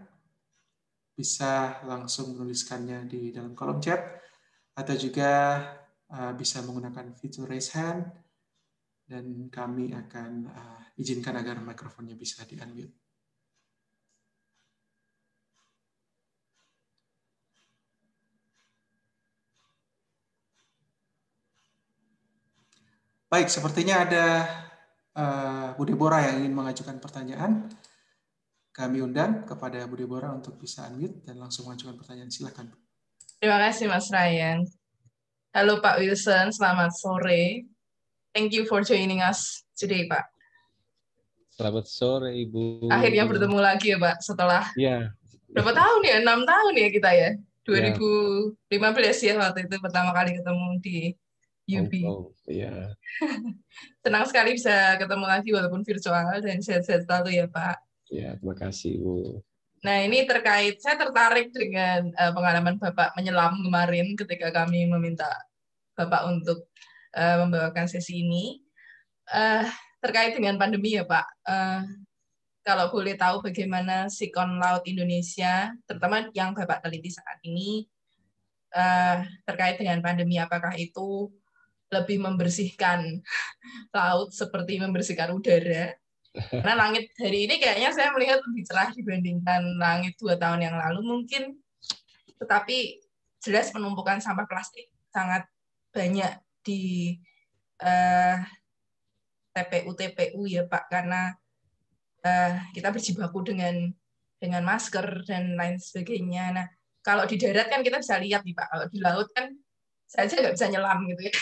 bisa langsung menuliskannya di dalam kolom chat atau juga uh, bisa menggunakan fitur raise hand dan kami akan uh, izinkan agar mikrofonnya bisa di-unmute. Baik, sepertinya ada uh, Bu Deborah yang ingin mengajukan pertanyaan. Kami undang kepada Bu Deborah untuk bisa unmute dan langsung mengajukan pertanyaan. Silakan. Terima kasih Mas Ryan. Halo Pak Wilson, selamat sore. Thank you for joining us today, Pak. Selamat sore, Ibu. Akhirnya bertemu lagi ya, Pak, setelah ya. berapa tahun ya? Enam tahun ya kita ya. 2015 ya. ya waktu itu pertama kali ketemu di Yubi. Oh, Senang sekali bisa ketemu lagi walaupun virtual dan sehat-sehat selalu ya Pak. Ya, terima kasih Bu. Nah ini terkait, saya tertarik dengan uh, pengalaman Bapak menyelam kemarin ketika kami meminta Bapak untuk uh, membawakan sesi ini. Uh, terkait dengan pandemi ya Pak, uh, kalau boleh tahu bagaimana sikon laut Indonesia, terutama yang Bapak teliti saat ini, uh, terkait dengan pandemi, apakah itu lebih membersihkan laut seperti membersihkan udara. Karena langit hari ini kayaknya saya melihat lebih cerah dibandingkan langit dua tahun yang lalu mungkin. Tetapi jelas penumpukan sampah plastik sangat banyak di uh, eh, TPU TPU ya Pak karena uh, kita berjibaku dengan dengan masker dan lain sebagainya. Nah kalau di darat kan kita bisa lihat nih Pak kalau di laut kan saya nggak bisa nyelam gitu ya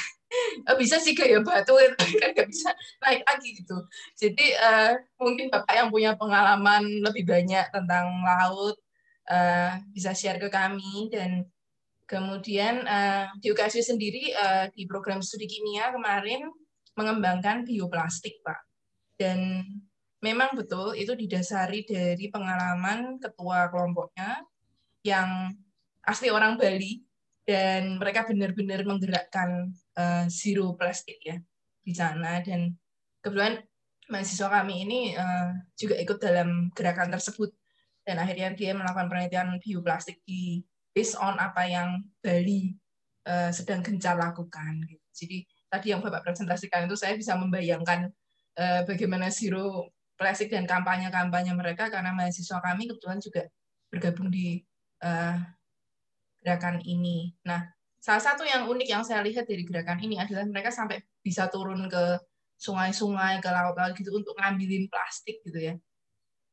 Oh, bisa sih kayak batu kan gak bisa naik lagi gitu jadi uh, mungkin bapak yang punya pengalaman lebih banyak tentang laut uh, bisa share ke kami dan kemudian uh, di UKSW sendiri uh, di program studi kimia kemarin mengembangkan bioplastik pak dan memang betul itu didasari dari pengalaman ketua kelompoknya yang asli orang Bali dan mereka benar-benar menggerakkan uh, zero plastik ya di sana dan kebetulan mahasiswa kami ini uh, juga ikut dalam gerakan tersebut dan akhirnya dia melakukan penelitian bioplastik di based on apa yang Bali uh, sedang gencar lakukan gitu. jadi tadi yang bapak presentasikan itu saya bisa membayangkan uh, bagaimana zero plastik dan kampanye-kampanye mereka karena mahasiswa kami kebetulan juga bergabung di uh, gerakan ini nah salah satu yang unik yang saya lihat dari gerakan ini adalah mereka sampai bisa turun ke sungai-sungai ke laut-laut gitu untuk ngambilin plastik gitu ya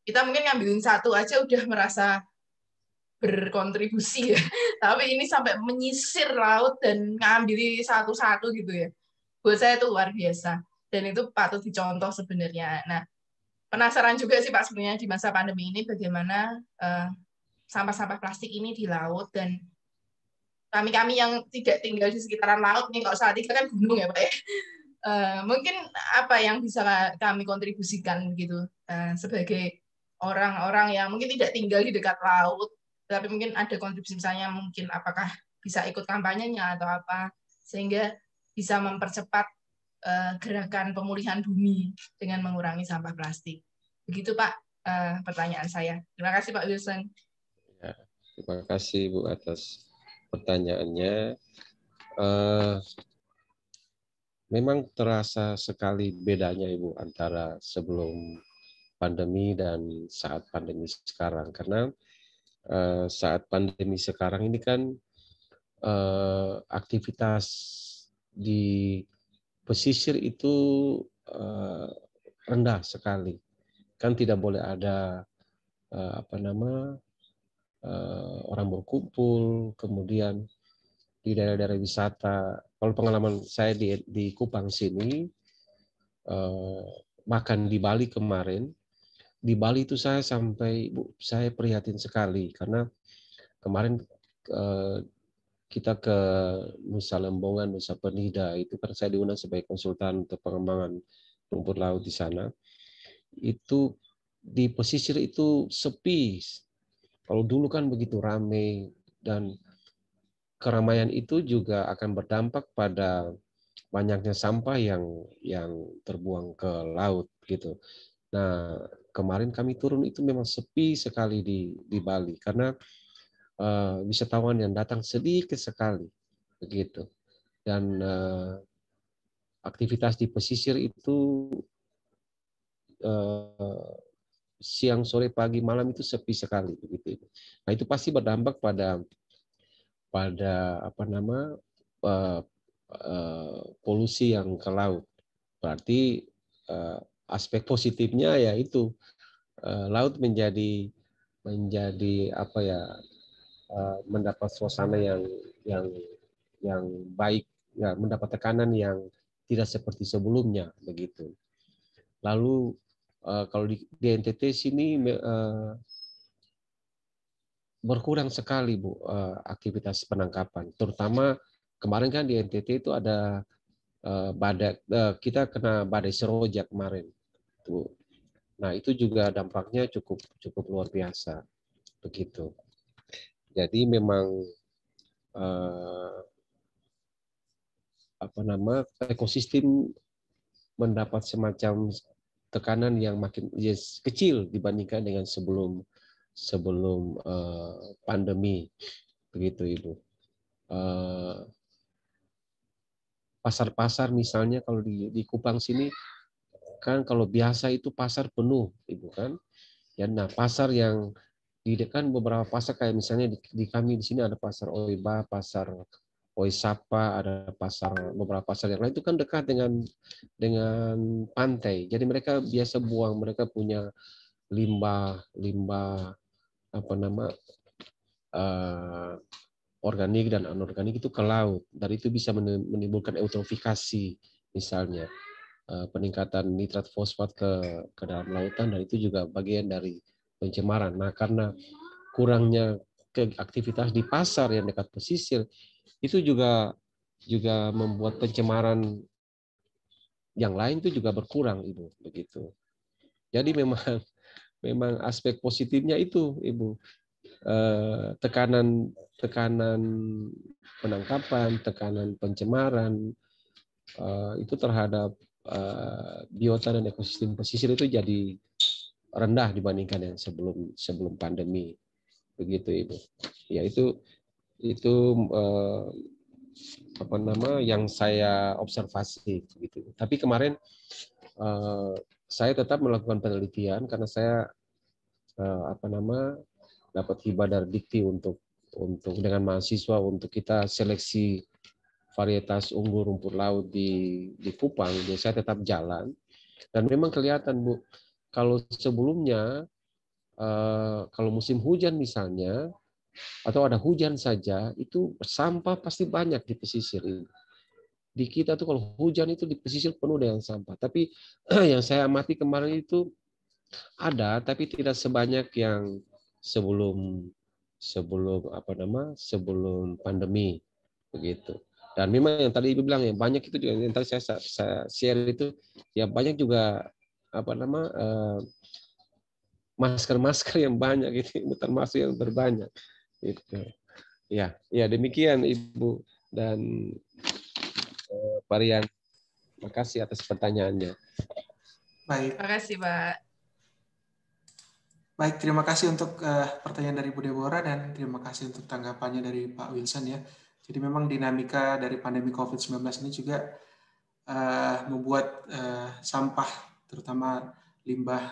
kita mungkin ngambilin satu aja udah merasa berkontribusi ya tapi ini sampai menyisir laut dan ngambil satu-satu gitu ya buat saya itu luar biasa dan itu patut dicontoh sebenarnya nah penasaran juga sih pak sebenarnya di masa pandemi ini bagaimana eh, sampah-sampah uh, sampah -sampah plastik ini di laut dan kami-kami yang tidak tinggal di sekitaran laut nih kalau saat itu kan gunung ya Pak ya. Uh, mungkin apa yang bisa kami kontribusikan gitu uh, sebagai orang-orang yang mungkin tidak tinggal di dekat laut tapi mungkin ada kontribusi misalnya mungkin apakah bisa ikut kampanyenya atau apa sehingga bisa mempercepat uh, gerakan pemulihan bumi dengan mengurangi sampah plastik. Begitu Pak uh, pertanyaan saya. Terima kasih Pak Wilson. Ya, terima kasih Bu atas pertanyaannya, uh, memang terasa sekali bedanya Ibu antara sebelum pandemi dan saat pandemi sekarang. Karena uh, saat pandemi sekarang ini kan uh, aktivitas di pesisir itu uh, rendah sekali. Kan tidak boleh ada uh, apa nama uh, orang berkumpul, kemudian di daerah-daerah wisata. Kalau pengalaman saya di, di Kupang sini, uh, makan di Bali kemarin, di Bali itu saya sampai bu, saya prihatin sekali karena kemarin uh, kita ke Nusa Lembongan, Nusa Penida itu kan saya diundang sebagai konsultan untuk pengembangan rumput laut di sana. Itu di pesisir itu sepi, kalau dulu kan begitu rame dan keramaian itu juga akan berdampak pada banyaknya sampah yang yang terbuang ke laut gitu. Nah, kemarin kami turun itu memang sepi sekali di di Bali karena uh, wisatawan yang datang sedikit sekali begitu. Dan uh, aktivitas di pesisir itu uh, siang, sore, pagi, malam itu sepi sekali begitu. Nah, itu pasti berdampak pada pada apa nama uh, uh, polusi yang ke laut. Berarti uh, aspek positifnya ya itu uh, laut menjadi menjadi apa ya uh, mendapat suasana yang yang yang baik ya mendapat tekanan yang tidak seperti sebelumnya begitu. Lalu Eh, kalau di, di NTT sini uh, berkurang sekali Bu uh, aktivitas penangkapan, terutama kemarin kan di NTT itu ada uh, badai uh, kita kena badai seroja kemarin, Bu. Nah itu juga dampaknya cukup cukup luar biasa, begitu. Jadi memang uh, apa nama ekosistem mendapat semacam tekanan yang makin yes, kecil dibandingkan dengan sebelum sebelum uh, pandemi begitu ibu pasar eh, pasar-pasar misalnya kalau di, di Kupang sini kan kalau biasa itu pasar penuh ibu kan ya nah pasar yang di dekat beberapa pasar kayak misalnya di, di kami di sini ada pasar Oiba pasar Oisapa ada pasar beberapa pasar yang lain itu kan dekat dengan dengan pantai. Jadi mereka biasa buang, mereka punya limbah limbah apa nama uh, organik dan anorganik itu ke laut. dari itu bisa menimbulkan eutrofikasi misalnya uh, peningkatan nitrat fosfat ke ke dalam lautan dan itu juga bagian dari pencemaran. Nah, karena kurangnya ke aktivitas di pasar yang dekat pesisir itu juga juga membuat pencemaran yang lain itu juga berkurang ibu begitu jadi memang memang aspek positifnya itu ibu eh, tekanan tekanan penangkapan tekanan pencemaran eh, itu terhadap eh, biota dan ekosistem pesisir itu jadi rendah dibandingkan yang sebelum sebelum pandemi begitu ibu ya itu itu eh, apa nama yang saya observasi gitu. Tapi kemarin eh, saya tetap melakukan penelitian karena saya eh, apa nama dapat hibah dari dikti untuk untuk dengan mahasiswa untuk kita seleksi varietas unggul rumput laut di di Kupang, jadi saya tetap jalan dan memang kelihatan Bu kalau sebelumnya eh, kalau musim hujan misalnya atau ada hujan saja itu sampah pasti banyak di pesisir ini. Di kita tuh kalau hujan itu di pesisir penuh dengan sampah. Tapi yang saya amati kemarin itu ada tapi tidak sebanyak yang sebelum sebelum apa nama sebelum pandemi begitu dan memang yang tadi ibu bilang yang banyak itu juga yang tadi saya, saya share itu ya banyak juga apa nama masker eh, masker-masker yang banyak itu termasuk yang berbanyak itu ya ya demikian ibu dan eh, Terima kasih atas pertanyaannya baik Terima kasih pak baik terima kasih untuk eh, pertanyaan dari Bu Deborah dan terima kasih untuk tanggapannya dari Pak Wilson ya jadi memang dinamika dari pandemi COVID-19 ini juga eh, membuat eh, sampah terutama limbah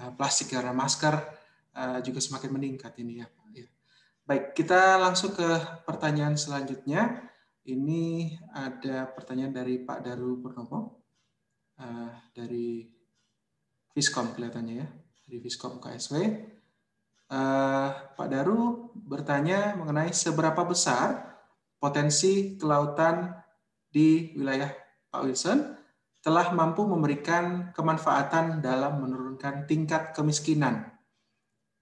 eh, plastik karena masker eh, juga semakin meningkat ini ya Baik, kita langsung ke pertanyaan selanjutnya. Ini ada pertanyaan dari Pak Daru Purnomo uh, dari Viskom kelihatannya ya, dari Viskom KSW. Uh, eh, Pak Daru bertanya mengenai seberapa besar potensi kelautan di wilayah Pak Wilson telah mampu memberikan kemanfaatan dalam menurunkan tingkat kemiskinan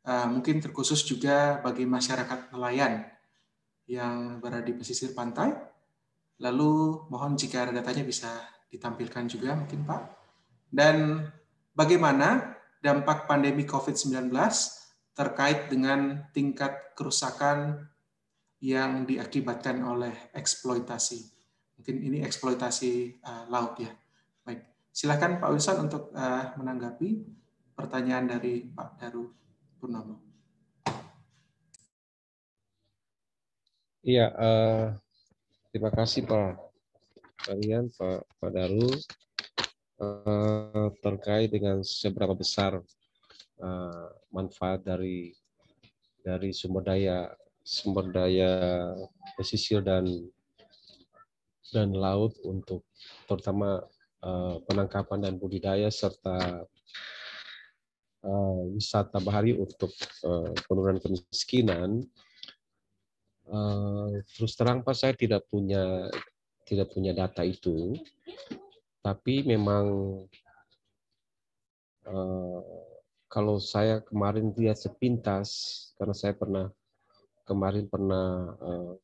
Eh, mungkin terkhusus juga bagi masyarakat nelayan yang berada di pesisir pantai. Lalu mohon jika ada datanya bisa ditampilkan juga mungkin Pak. Dan bagaimana dampak pandemi COVID-19 terkait dengan tingkat kerusakan yang diakibatkan oleh eksploitasi. Mungkin ini eksploitasi uh, laut ya. Baik, silakan Pak Wilson untuk uh, menanggapi pertanyaan dari Pak Daru. Purnama. Iya, uh, terima kasih Pak kalian Pak Pak Daru uh, terkait dengan seberapa besar uh, manfaat dari dari sumber daya sumber daya pesisir dan dan laut untuk terutama uh, penangkapan dan budidaya serta uh, eh, wisata bahari untuk uh, penurunan kemiskinan. Uh, terus terang Pak saya tidak punya tidak punya data itu, tapi memang uh, kalau saya kemarin lihat sepintas karena saya pernah kemarin pernah uh,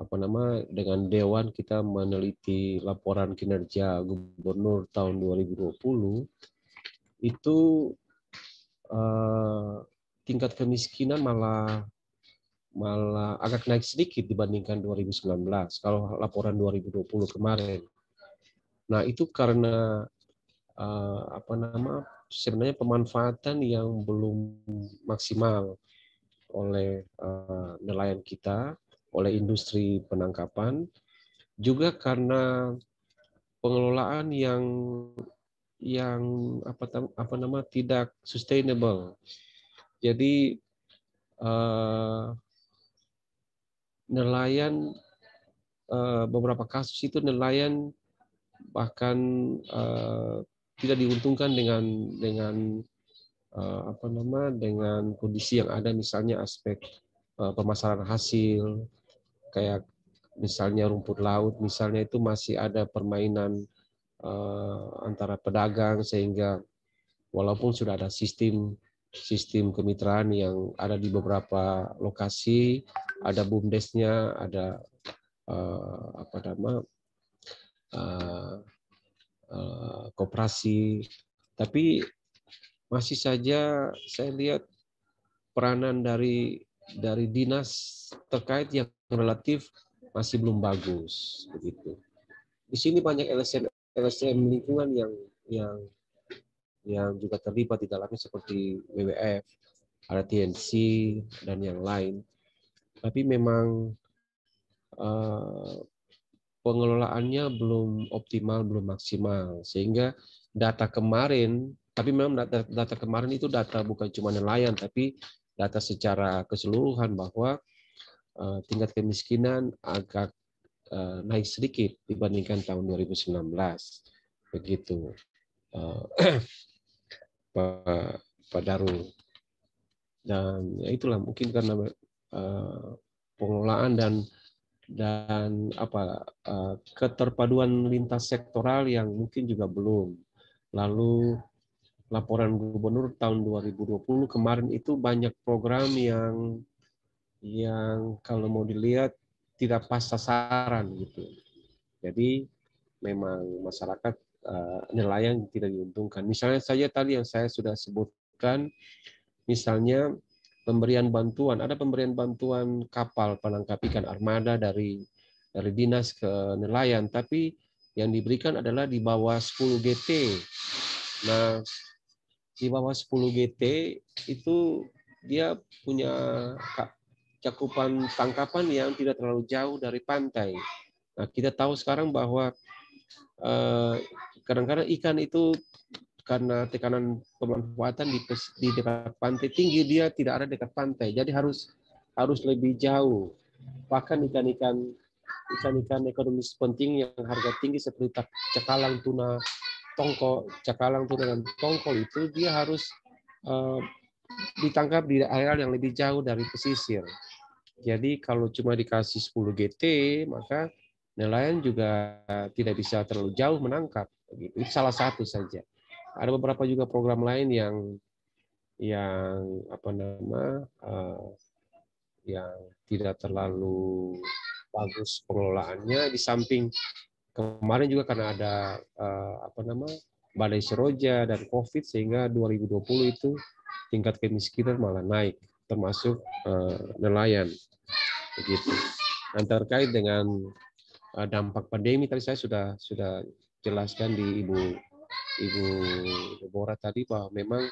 apa nama dengan dewan kita meneliti laporan kinerja gubernur tahun 2020 itu Eh, tingkat kemiskinan malah malah agak naik sedikit dibandingkan 2019 kalau laporan 2020 kemarin. Nah itu karena uh, apa nama sebenarnya pemanfaatan yang belum maksimal oleh uh, nelayan kita, oleh industri penangkapan, juga karena pengelolaan yang yang apa apa nama tidak sustainable. Jadi uh, nelayan uh, beberapa kasus itu nelayan bahkan uh, tidak diuntungkan dengan dengan uh, apa nama dengan kondisi yang ada misalnya aspek uh, pemasaran hasil kayak misalnya rumput laut misalnya itu masih ada permainan Eh, antara pedagang sehingga walaupun sudah ada sistem sistem kemitraan yang ada di beberapa lokasi, ada bumdesnya, ada uh, apa nama uh, uh, koperasi, tapi masih saja saya lihat peranan dari dari dinas terkait yang relatif masih belum bagus begitu. Di sini banyak LSM LSM lingkungan yang yang yang juga terlibat di dalamnya seperti WWF, ada TNC dan yang lain. Tapi memang uh, pengelolaannya belum optimal, belum maksimal sehingga data kemarin tapi memang data, data kemarin itu data bukan cuma nelayan tapi data secara keseluruhan bahwa uh, tingkat kemiskinan agak uh, naik sedikit dibandingkan tahun 2019. Begitu. Uh, Pak, Pak Daru. Dan ya itulah mungkin karena uh, pengelolaan dan dan apa uh, keterpaduan lintas sektoral yang mungkin juga belum. Lalu laporan gubernur tahun 2020 kemarin itu banyak program yang yang kalau mau dilihat tidak pas sasaran gitu. Jadi memang masyarakat uh, nelayan tidak diuntungkan. Misalnya saja tadi yang saya sudah sebutkan, misalnya pemberian bantuan, ada pemberian bantuan kapal penangkap ikan armada dari dari dinas ke nelayan, tapi yang diberikan adalah di bawah 10 GT. Nah, di bawah 10 GT itu dia punya cakupan tangkapan yang tidak terlalu jauh dari pantai. Nah, kita tahu sekarang bahwa eh, kadang-kadang eh, ikan itu karena tekanan pemanfaatan di, di dekat pantai tinggi dia tidak ada dekat pantai jadi harus harus lebih jauh bahkan ikan-ikan ikan-ikan ekonomis penting yang harga tinggi seperti cakalang tuna tongkol cakalang tuna dan tongkol itu dia harus eh, ditangkap di areal yang lebih jauh dari pesisir. Jadi kalau cuma dikasih 10 GT, maka nelayan juga tidak bisa terlalu jauh menangkap. Gitu. Itu salah satu saja. Ada beberapa juga program lain yang yang apa nama uh, yang tidak terlalu bagus pengelolaannya di samping kemarin juga karena ada uh, apa nama badai seroja dan COVID sehingga 2020 itu tingkat kemiskinan malah naik termasuk eh, nelayan begitu. Dan terkait dengan eh, dampak pandemi tadi saya sudah sudah jelaskan di Ibu Ibu Deborah tadi bahwa memang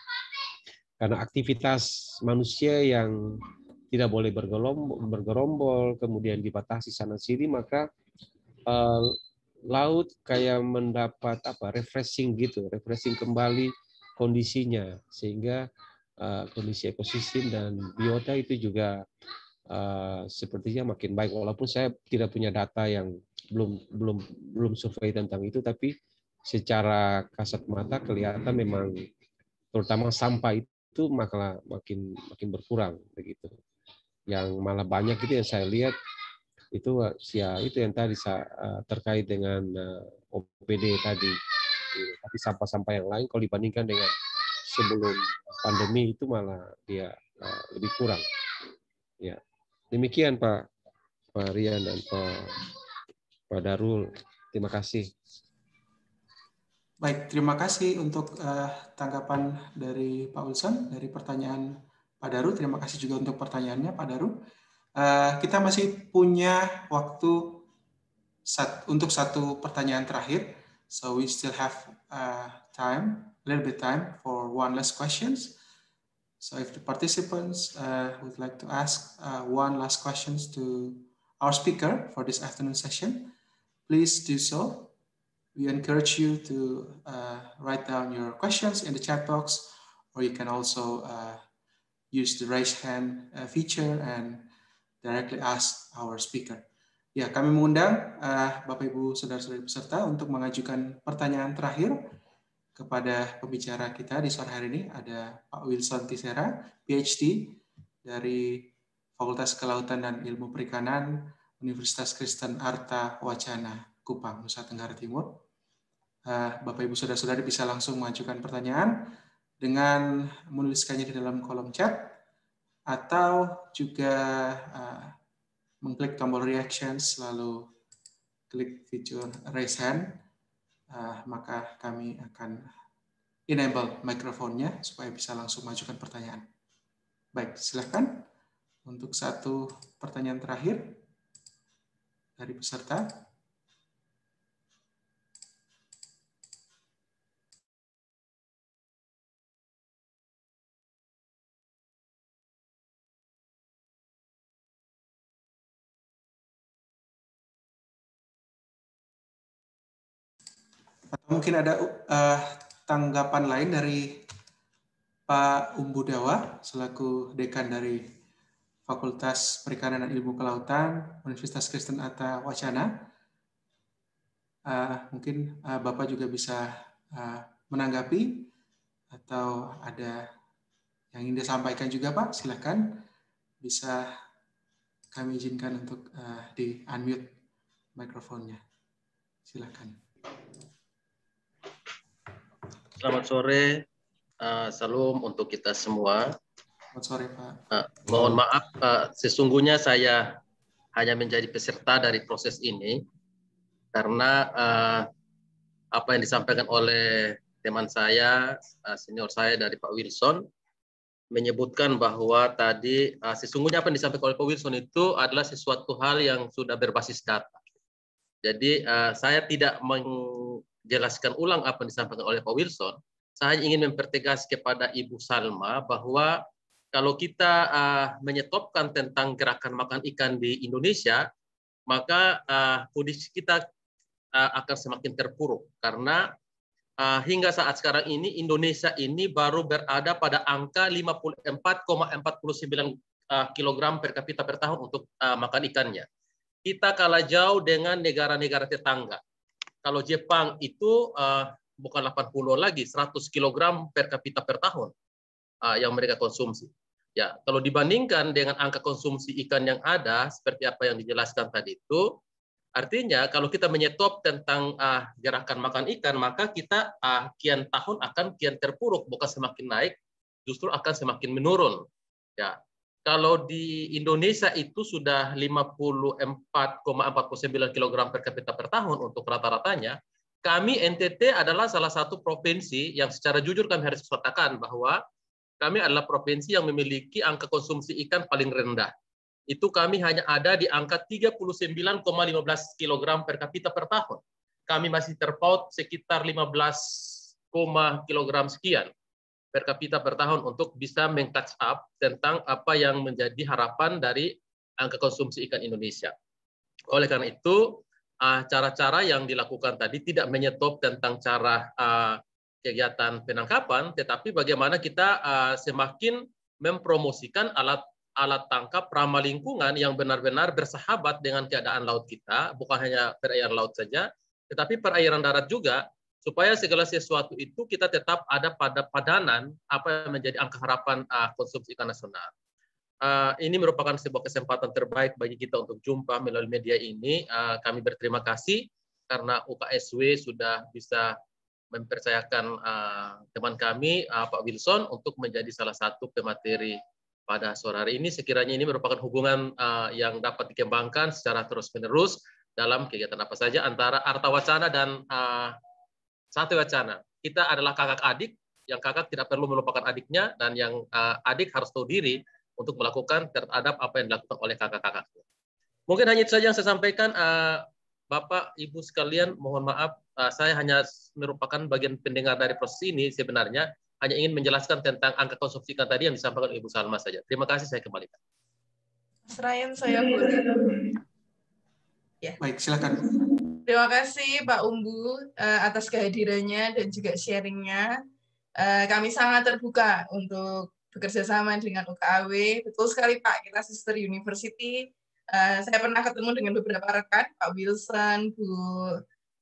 karena aktivitas manusia yang tidak boleh bergerombol, bergerombol kemudian dibatasi sana sini maka eh, laut kayak mendapat apa refreshing gitu, refreshing kembali kondisinya sehingga uh, kondisi ekosistem dan biota itu juga uh, sepertinya makin baik walaupun saya tidak punya data yang belum belum belum survei tentang itu tapi secara kasat mata kelihatan memang terutama sampah itu malah makin makin berkurang begitu yang malah banyak itu yang saya lihat itu ya itu yang tadi eh, terkait dengan eh, OPD tadi. Gitu. Tapi sampah-sampah yang lain kalau dibandingkan dengan sebelum pandemi itu malah dia eh, lebih kurang. Ya. Demikian Pak Pak Rian dan Pak Pak Darul. Terima kasih. Baik, terima kasih untuk uh, tanggapan dari Pak Ulsan dari pertanyaan Pak Darul Terima kasih juga untuk pertanyaannya Pak Darul. Eh, kita masih punya waktu sat, untuk satu pertanyaan terakhir. So we still have uh, time, a little bit time for one last questions. So if the participants uh, would like to ask uh, one last questions to our speaker for this afternoon session, please do so. We encourage you to write down your questions in the chat box, or you can also use the raise hand feature and directly ask our speaker. Ya, kami mengundang uh, Bapak Ibu saudara saudara peserta untuk mengajukan pertanyaan terakhir kepada pembicara kita di sore hari ini ada Pak Wilson Tisera, PhD dari Fakultas Kelautan dan Ilmu Perikanan Universitas Kristen Arta Wacana, Kupang, Nusa Tenggara Timur. Eh, Bapak Ibu Saudara-saudari bisa langsung mengajukan pertanyaan dengan menuliskannya di dalam kolom chat atau juga eh, mengklik tombol reactions lalu klik fitur raise hand eh, maka kami akan enable mikrofonnya supaya bisa langsung majukan pertanyaan. Baik, silahkan untuk satu pertanyaan terakhir dari peserta. Atau mungkin ada uh, tanggapan lain dari Pak Umbudawa selaku dekan dari Fakultas Perikanan dan Ilmu Kelautan Universitas Kristen Atta Wacana. Uh, mungkin uh, Bapak juga bisa uh, menanggapi atau ada yang ingin disampaikan juga Pak, silakan bisa kami izinkan untuk uh, di unmute mikrofonnya. silakan. Selamat sore, uh, salam untuk kita semua. Selamat sore Pak. Uh, mohon maaf, uh, sesungguhnya saya hanya menjadi peserta dari proses ini karena uh, apa yang disampaikan oleh teman saya, uh, senior saya dari Pak Wilson, menyebutkan bahwa tadi uh, sesungguhnya apa yang disampaikan oleh Pak Wilson itu adalah sesuatu hal yang sudah berbasis data. Jadi uh, saya tidak meng jelaskan ulang apa yang disampaikan oleh Pak Wilson, saya ingin mempertegas kepada Ibu Salma bahwa kalau kita uh, menyetopkan tentang gerakan makan ikan di Indonesia, maka uh, kondisi kita uh, akan semakin terpuruk karena uh, hingga saat sekarang ini Indonesia ini baru berada pada angka 54,49 uh, kg per kapita per tahun untuk uh, makan ikannya. Kita kalah jauh dengan negara-negara tetangga kalau Jepang itu uh, bukan 80 lagi 100 kg per kapita per tahun uh, yang mereka konsumsi. Ya, kalau dibandingkan dengan angka konsumsi ikan yang ada seperti apa yang dijelaskan tadi itu, artinya kalau kita menyetop tentang uh, gerakan makan ikan, maka kita uh, kian tahun akan kian terpuruk, bukan semakin naik, justru akan semakin menurun. Ya, kalau di Indonesia itu sudah 54,49 kg per kapita per tahun untuk rata-ratanya, kami NTT adalah salah satu provinsi yang secara jujur kami harus katakan bahwa kami adalah provinsi yang memiliki angka konsumsi ikan paling rendah. Itu kami hanya ada di angka 39,15 kg per kapita per tahun. Kami masih terpaut sekitar 15, kg sekian per kapita per tahun untuk bisa meng-catch up tentang apa yang menjadi harapan dari eh, angka konsumsi ikan Indonesia. Oleh karena itu, eh, cara-cara yang dilakukan tadi tidak menyetop tentang cara eh, kegiatan penangkapan, tetapi bagaimana kita semakin mempromosikan alat alat tangkap ramah lingkungan yang benar-benar bersahabat dengan keadaan laut kita, bukan hanya perairan laut saja, tetapi perairan darat juga supaya segala sesuatu itu kita tetap ada pada padanan apa yang menjadi angka harapan uh, konsumsi ikan nasional. Uh, ini merupakan sebuah kesempatan terbaik bagi kita untuk jumpa melalui media ini. Uh, kami berterima kasih karena UKSW sudah bisa mempercayakan uh, teman kami uh, Pak Wilson untuk menjadi salah satu pemateri pada sore hari ini. Sekiranya ini merupakan hubungan uh, yang dapat dikembangkan secara terus-menerus dalam kegiatan apa saja antara Arta Wacana dan uh, satu wacana. Kita adalah kakak adik, yang kakak tidak perlu melupakan adiknya, dan yang uh, adik harus tahu diri untuk melakukan terhadap apa yang dilakukan oleh kakak-kakaknya. Mungkin hanya itu saja yang saya sampaikan. Uh, Bapak, Ibu sekalian, mohon maaf, uh, saya hanya merupakan bagian pendengar dari proses ini sebenarnya, hanya ingin menjelaskan tentang angka konsumsi kan tadi yang disampaikan Ibu Salma saja. Terima kasih, saya kembalikan. Mas Ryan, saya boleh. Ya. Baik, silakan. Terima kasih Pak Umbu uh, atas kehadirannya dan juga sharingnya. Uh, kami sangat terbuka untuk bekerja sama dengan UKAW. Betul sekali Pak, kita sister university. Uh, saya pernah ketemu dengan beberapa rekan, Pak Wilson, Bu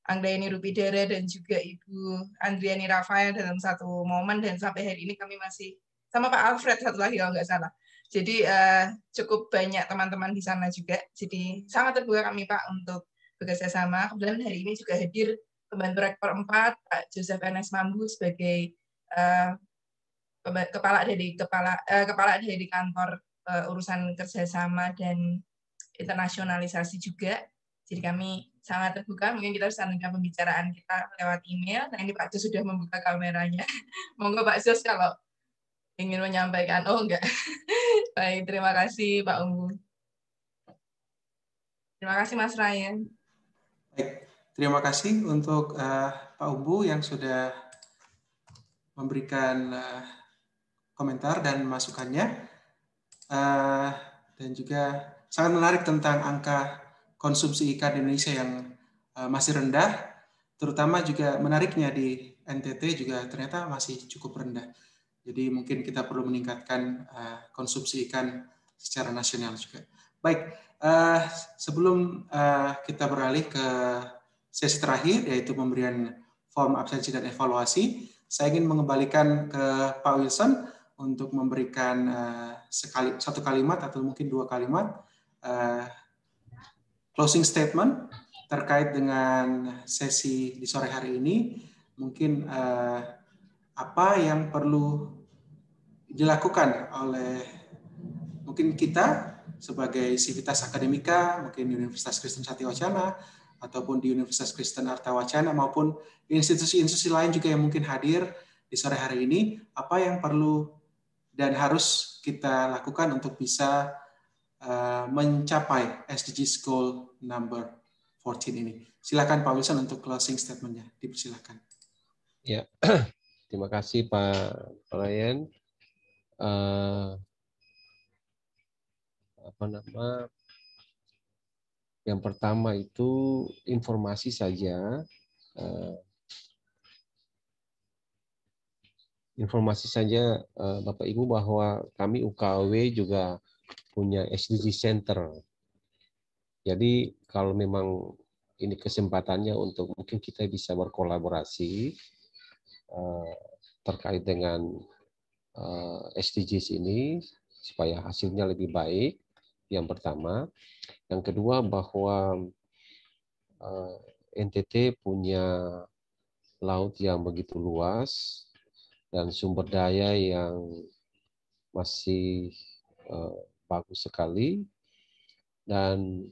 Anggraini Rupidara, dan juga Ibu Andriani Rafael dalam satu momen, dan sampai hari ini kami masih sama Pak Alfred satu lagi kalau nggak salah. Jadi uh, cukup banyak teman-teman di sana juga. Jadi sangat terbuka kami Pak untuk bekerja sama. Kebetulan hari ini juga hadir pembantu rektor 4 Pak Joseph Enes Mambu sebagai uh, kepala dari kepala uh, kepala dari kantor uh, urusan kerjasama dan internasionalisasi juga. Jadi kami sangat terbuka. Mungkin kita bisa lanjutkan pembicaraan kita lewat email. Nah ini Pak Jos sudah membuka kameranya. Monggo Pak Jos kalau ingin menyampaikan. Oh enggak. Baik, terima kasih Pak Umbu. Terima kasih Mas Ryan. Baik, terima kasih untuk uh, Pak Ubu yang sudah memberikan uh, komentar dan masukannya. Uh, dan juga sangat menarik tentang angka konsumsi ikan di Indonesia yang uh, masih rendah, terutama juga menariknya di NTT juga ternyata masih cukup rendah. Jadi mungkin kita perlu meningkatkan uh, konsumsi ikan secara nasional juga. Baik, Uh, sebelum uh, kita beralih ke sesi terakhir, yaitu pemberian form absensi dan evaluasi, saya ingin mengembalikan ke Pak Wilson untuk memberikan uh, sekali satu kalimat atau mungkin dua kalimat uh, closing statement terkait dengan sesi di sore hari ini. Mungkin uh, apa yang perlu dilakukan oleh mungkin kita sebagai Civitas Akademika, mungkin Universitas Kristen Satya Wacana, ataupun di Universitas Kristen Arta Wacana, maupun institusi-institusi lain juga yang mungkin hadir di sore hari ini, apa yang perlu dan harus kita lakukan untuk bisa uh, mencapai SDGs Goal number 14 ini. Silakan Pak Wilson untuk closing statementnya. Dipersilakan. Ya, terima kasih Pak Ryan Uh, apa nama yang pertama itu informasi saja eh, informasi saja eh, Bapak Ibu bahwa kami UKW juga punya SDG Center. Jadi kalau memang ini kesempatannya untuk mungkin kita bisa berkolaborasi eh, terkait dengan SDGs ini supaya hasilnya lebih baik yang pertama. Yang kedua bahwa eh, NTT punya laut yang begitu luas dan sumber daya yang masih eh, bagus sekali dan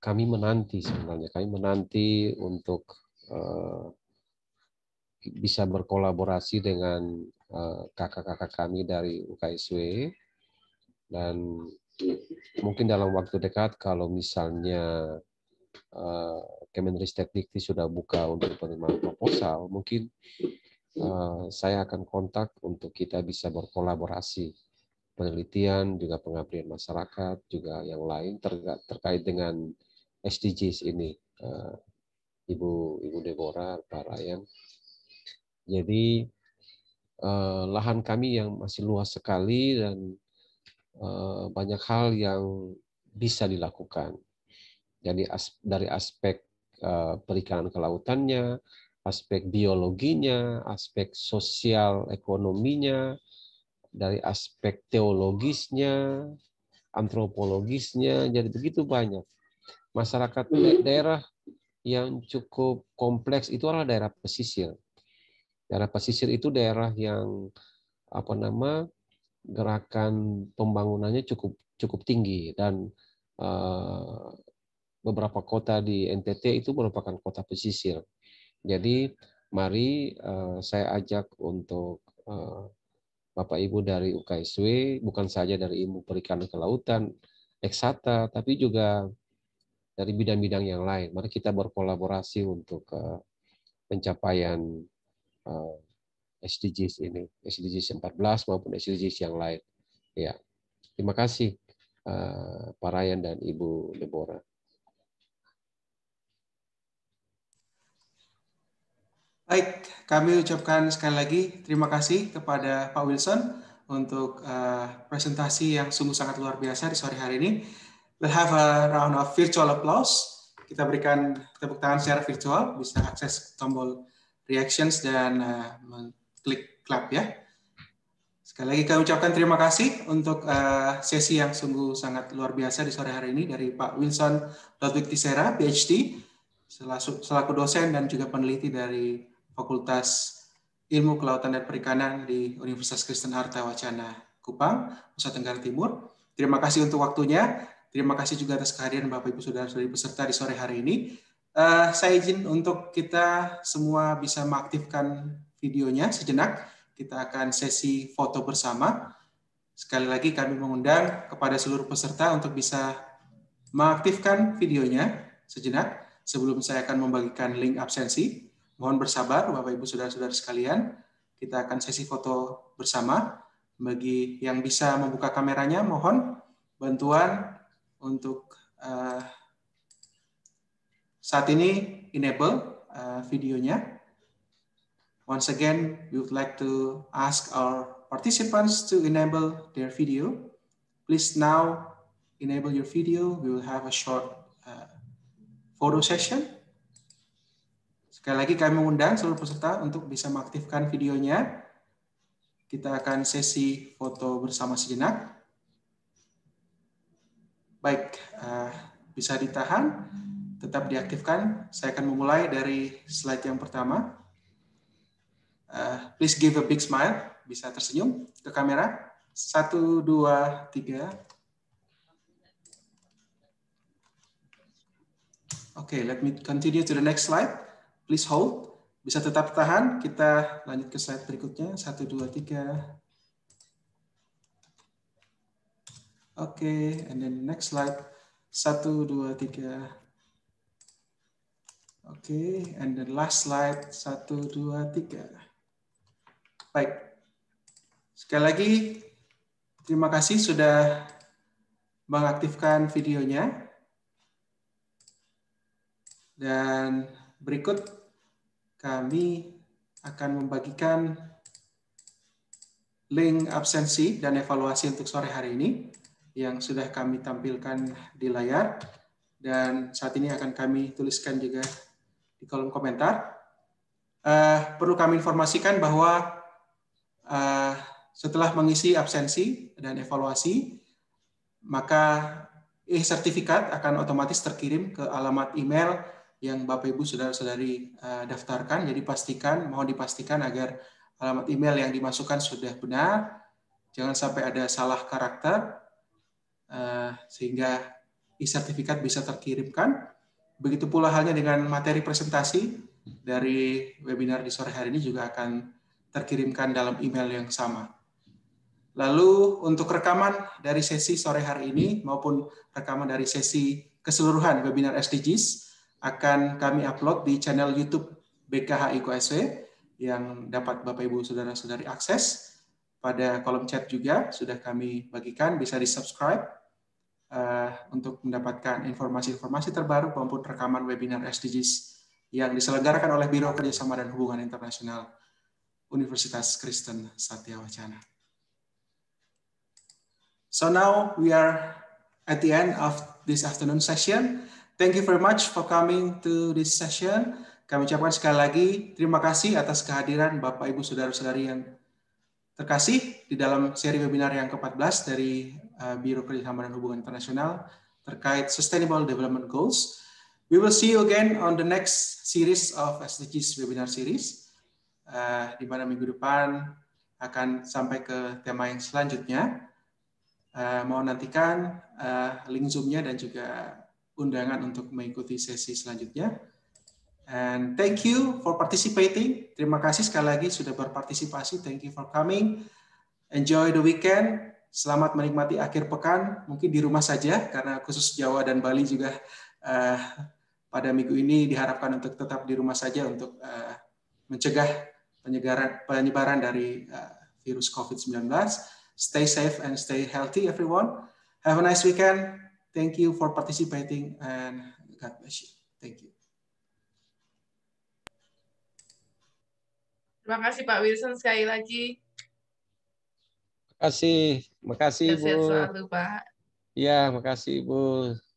kami menanti sebenarnya kami menanti untuk eh, bisa berkolaborasi dengan kakak-kakak kami dari UKSW dan mungkin dalam waktu dekat kalau misalnya uh, eh, Kemenristek Dikti sudah buka untuk penerimaan proposal, mungkin uh, saya akan kontak untuk kita bisa berkolaborasi penelitian, juga pengabdian masyarakat, juga yang lain ter terkait dengan SDGs ini, uh, Ibu Ibu Deborah, Pak Ryan. Jadi lahan kami yang masih luas sekali dan Eh, banyak hal yang bisa dilakukan. Jadi dari aspek eh, perikanan kelautannya, aspek biologinya, aspek sosial ekonominya, dari aspek teologisnya, antropologisnya, jadi begitu banyak. Masyarakat daerah yang cukup kompleks itu adalah daerah pesisir. Daerah pesisir itu daerah yang apa nama gerakan pembangunannya cukup cukup tinggi dan eh, beberapa kota di NTT itu merupakan kota pesisir. Jadi mari eh, saya ajak untuk eh, Bapak Ibu dari UKSW bukan saja dari ilmu perikanan kelautan, eksata, tapi juga dari bidang-bidang yang lain. Mari kita berkolaborasi untuk pencapaian SDGs ini, SDGs 14 maupun SDGs yang lain. Ya, terima kasih uh, Pak Ryan dan Ibu Deborah. Baik, kami ucapkan sekali lagi terima kasih kepada Pak Wilson untuk uh, presentasi yang sungguh sangat luar biasa di sore hari ini. We'll have a round of virtual applause. Kita berikan tepuk tangan secara virtual, bisa akses tombol reactions dan uh, klik clap ya. Sekali lagi kami ucapkan terima kasih untuk uh, sesi yang sungguh sangat luar biasa di sore hari ini dari Pak Wilson Ludwig Tisera, PhD, selaku dosen dan juga peneliti dari Fakultas Ilmu Kelautan dan Perikanan di Universitas Kristen Harta Wacana Kupang, Nusa Tenggara Timur. Terima kasih untuk waktunya. Terima kasih juga atas kehadiran Bapak Ibu Saudara-saudari peserta di sore hari ini. Uh, saya izin untuk kita semua bisa mengaktifkan videonya sejenak. Kita akan sesi foto bersama. Sekali lagi kami mengundang kepada seluruh peserta untuk bisa mengaktifkan videonya sejenak sebelum saya akan membagikan link absensi. Mohon bersabar Bapak Ibu Saudara-saudara sekalian. Kita akan sesi foto bersama. Bagi yang bisa membuka kameranya mohon bantuan untuk uh, saat ini enable uh, videonya. Once again, we would like to ask our participants to enable their video. Please now enable your video. We will have a short uh, photo session. Sekali lagi kami mengundang seluruh peserta untuk bisa mengaktifkan videonya. Kita akan sesi foto bersama sejenak. Baik, uh, bisa ditahan, tetap diaktifkan. Saya akan memulai dari slide yang pertama. Uh, please give a big smile. Bisa tersenyum ke kamera. Satu, dua, tiga. Oke, okay, let me continue to the next slide. Please hold. Bisa tetap tahan. Kita lanjut ke slide berikutnya. Satu, dua, tiga. Oke, okay, and then next slide. Satu, dua, tiga. Oke, okay, and then last slide. Satu, dua, tiga. Baik. Sekali lagi, terima kasih sudah mengaktifkan videonya. Dan berikut kami akan membagikan link absensi dan evaluasi untuk sore hari ini yang sudah kami tampilkan di layar dan saat ini akan kami tuliskan juga di kolom komentar. Uh, perlu kami informasikan bahwa Eh, setelah mengisi absensi dan evaluasi, maka e-sertifikat akan otomatis terkirim ke alamat email yang Bapak Ibu saudara-saudari eh, daftarkan. Jadi pastikan, mohon dipastikan agar alamat email yang dimasukkan sudah benar, jangan sampai ada salah karakter, eh, sehingga e-sertifikat bisa terkirimkan. Begitu pula halnya dengan materi presentasi dari webinar di sore hari ini juga akan terkirimkan dalam email yang sama. Lalu untuk rekaman dari sesi sore hari ini maupun rekaman dari sesi keseluruhan webinar SDGs akan kami upload di channel YouTube BKH IKSW yang dapat Bapak Ibu saudara-saudari akses pada kolom chat juga sudah kami bagikan bisa di subscribe uh, eh, untuk mendapatkan informasi-informasi terbaru maupun rekaman webinar SDGs yang diselenggarakan oleh Biro Kerjasama dan Hubungan Internasional Universitas Kristen Satya Wacana. So now we are at the end of this afternoon session. Thank you very much for coming to this session. Kami ucapkan sekali lagi terima kasih atas kehadiran Bapak Ibu Saudara-saudari yang terkasih di dalam seri webinar yang ke-14 dari eh, Biro Kerjasama dan Hubungan Internasional terkait Sustainable Development Goals. We will see you again on the next series of SDGs webinar series uh, di mana minggu depan akan sampai ke tema yang selanjutnya. Uh, mau nantikan uh, link Zoom-nya dan juga undangan untuk mengikuti sesi selanjutnya. And thank you for participating. Terima kasih sekali lagi sudah berpartisipasi. Thank you for coming. Enjoy the weekend. Selamat menikmati akhir pekan. Mungkin di rumah saja karena khusus Jawa dan Bali juga uh, pada minggu ini diharapkan untuk tetap di rumah saja untuk uh, mencegah penyebaran, penyebaran dari uh, virus COVID-19. Stay safe and stay healthy, everyone. Have a nice weekend. Thank you for participating and God bless you. Thank you. Terima kasih Pak Wilson sekali lagi. Terima kasih, terima kasih Bu. Selalu, Pak. Ya, kasih Bu.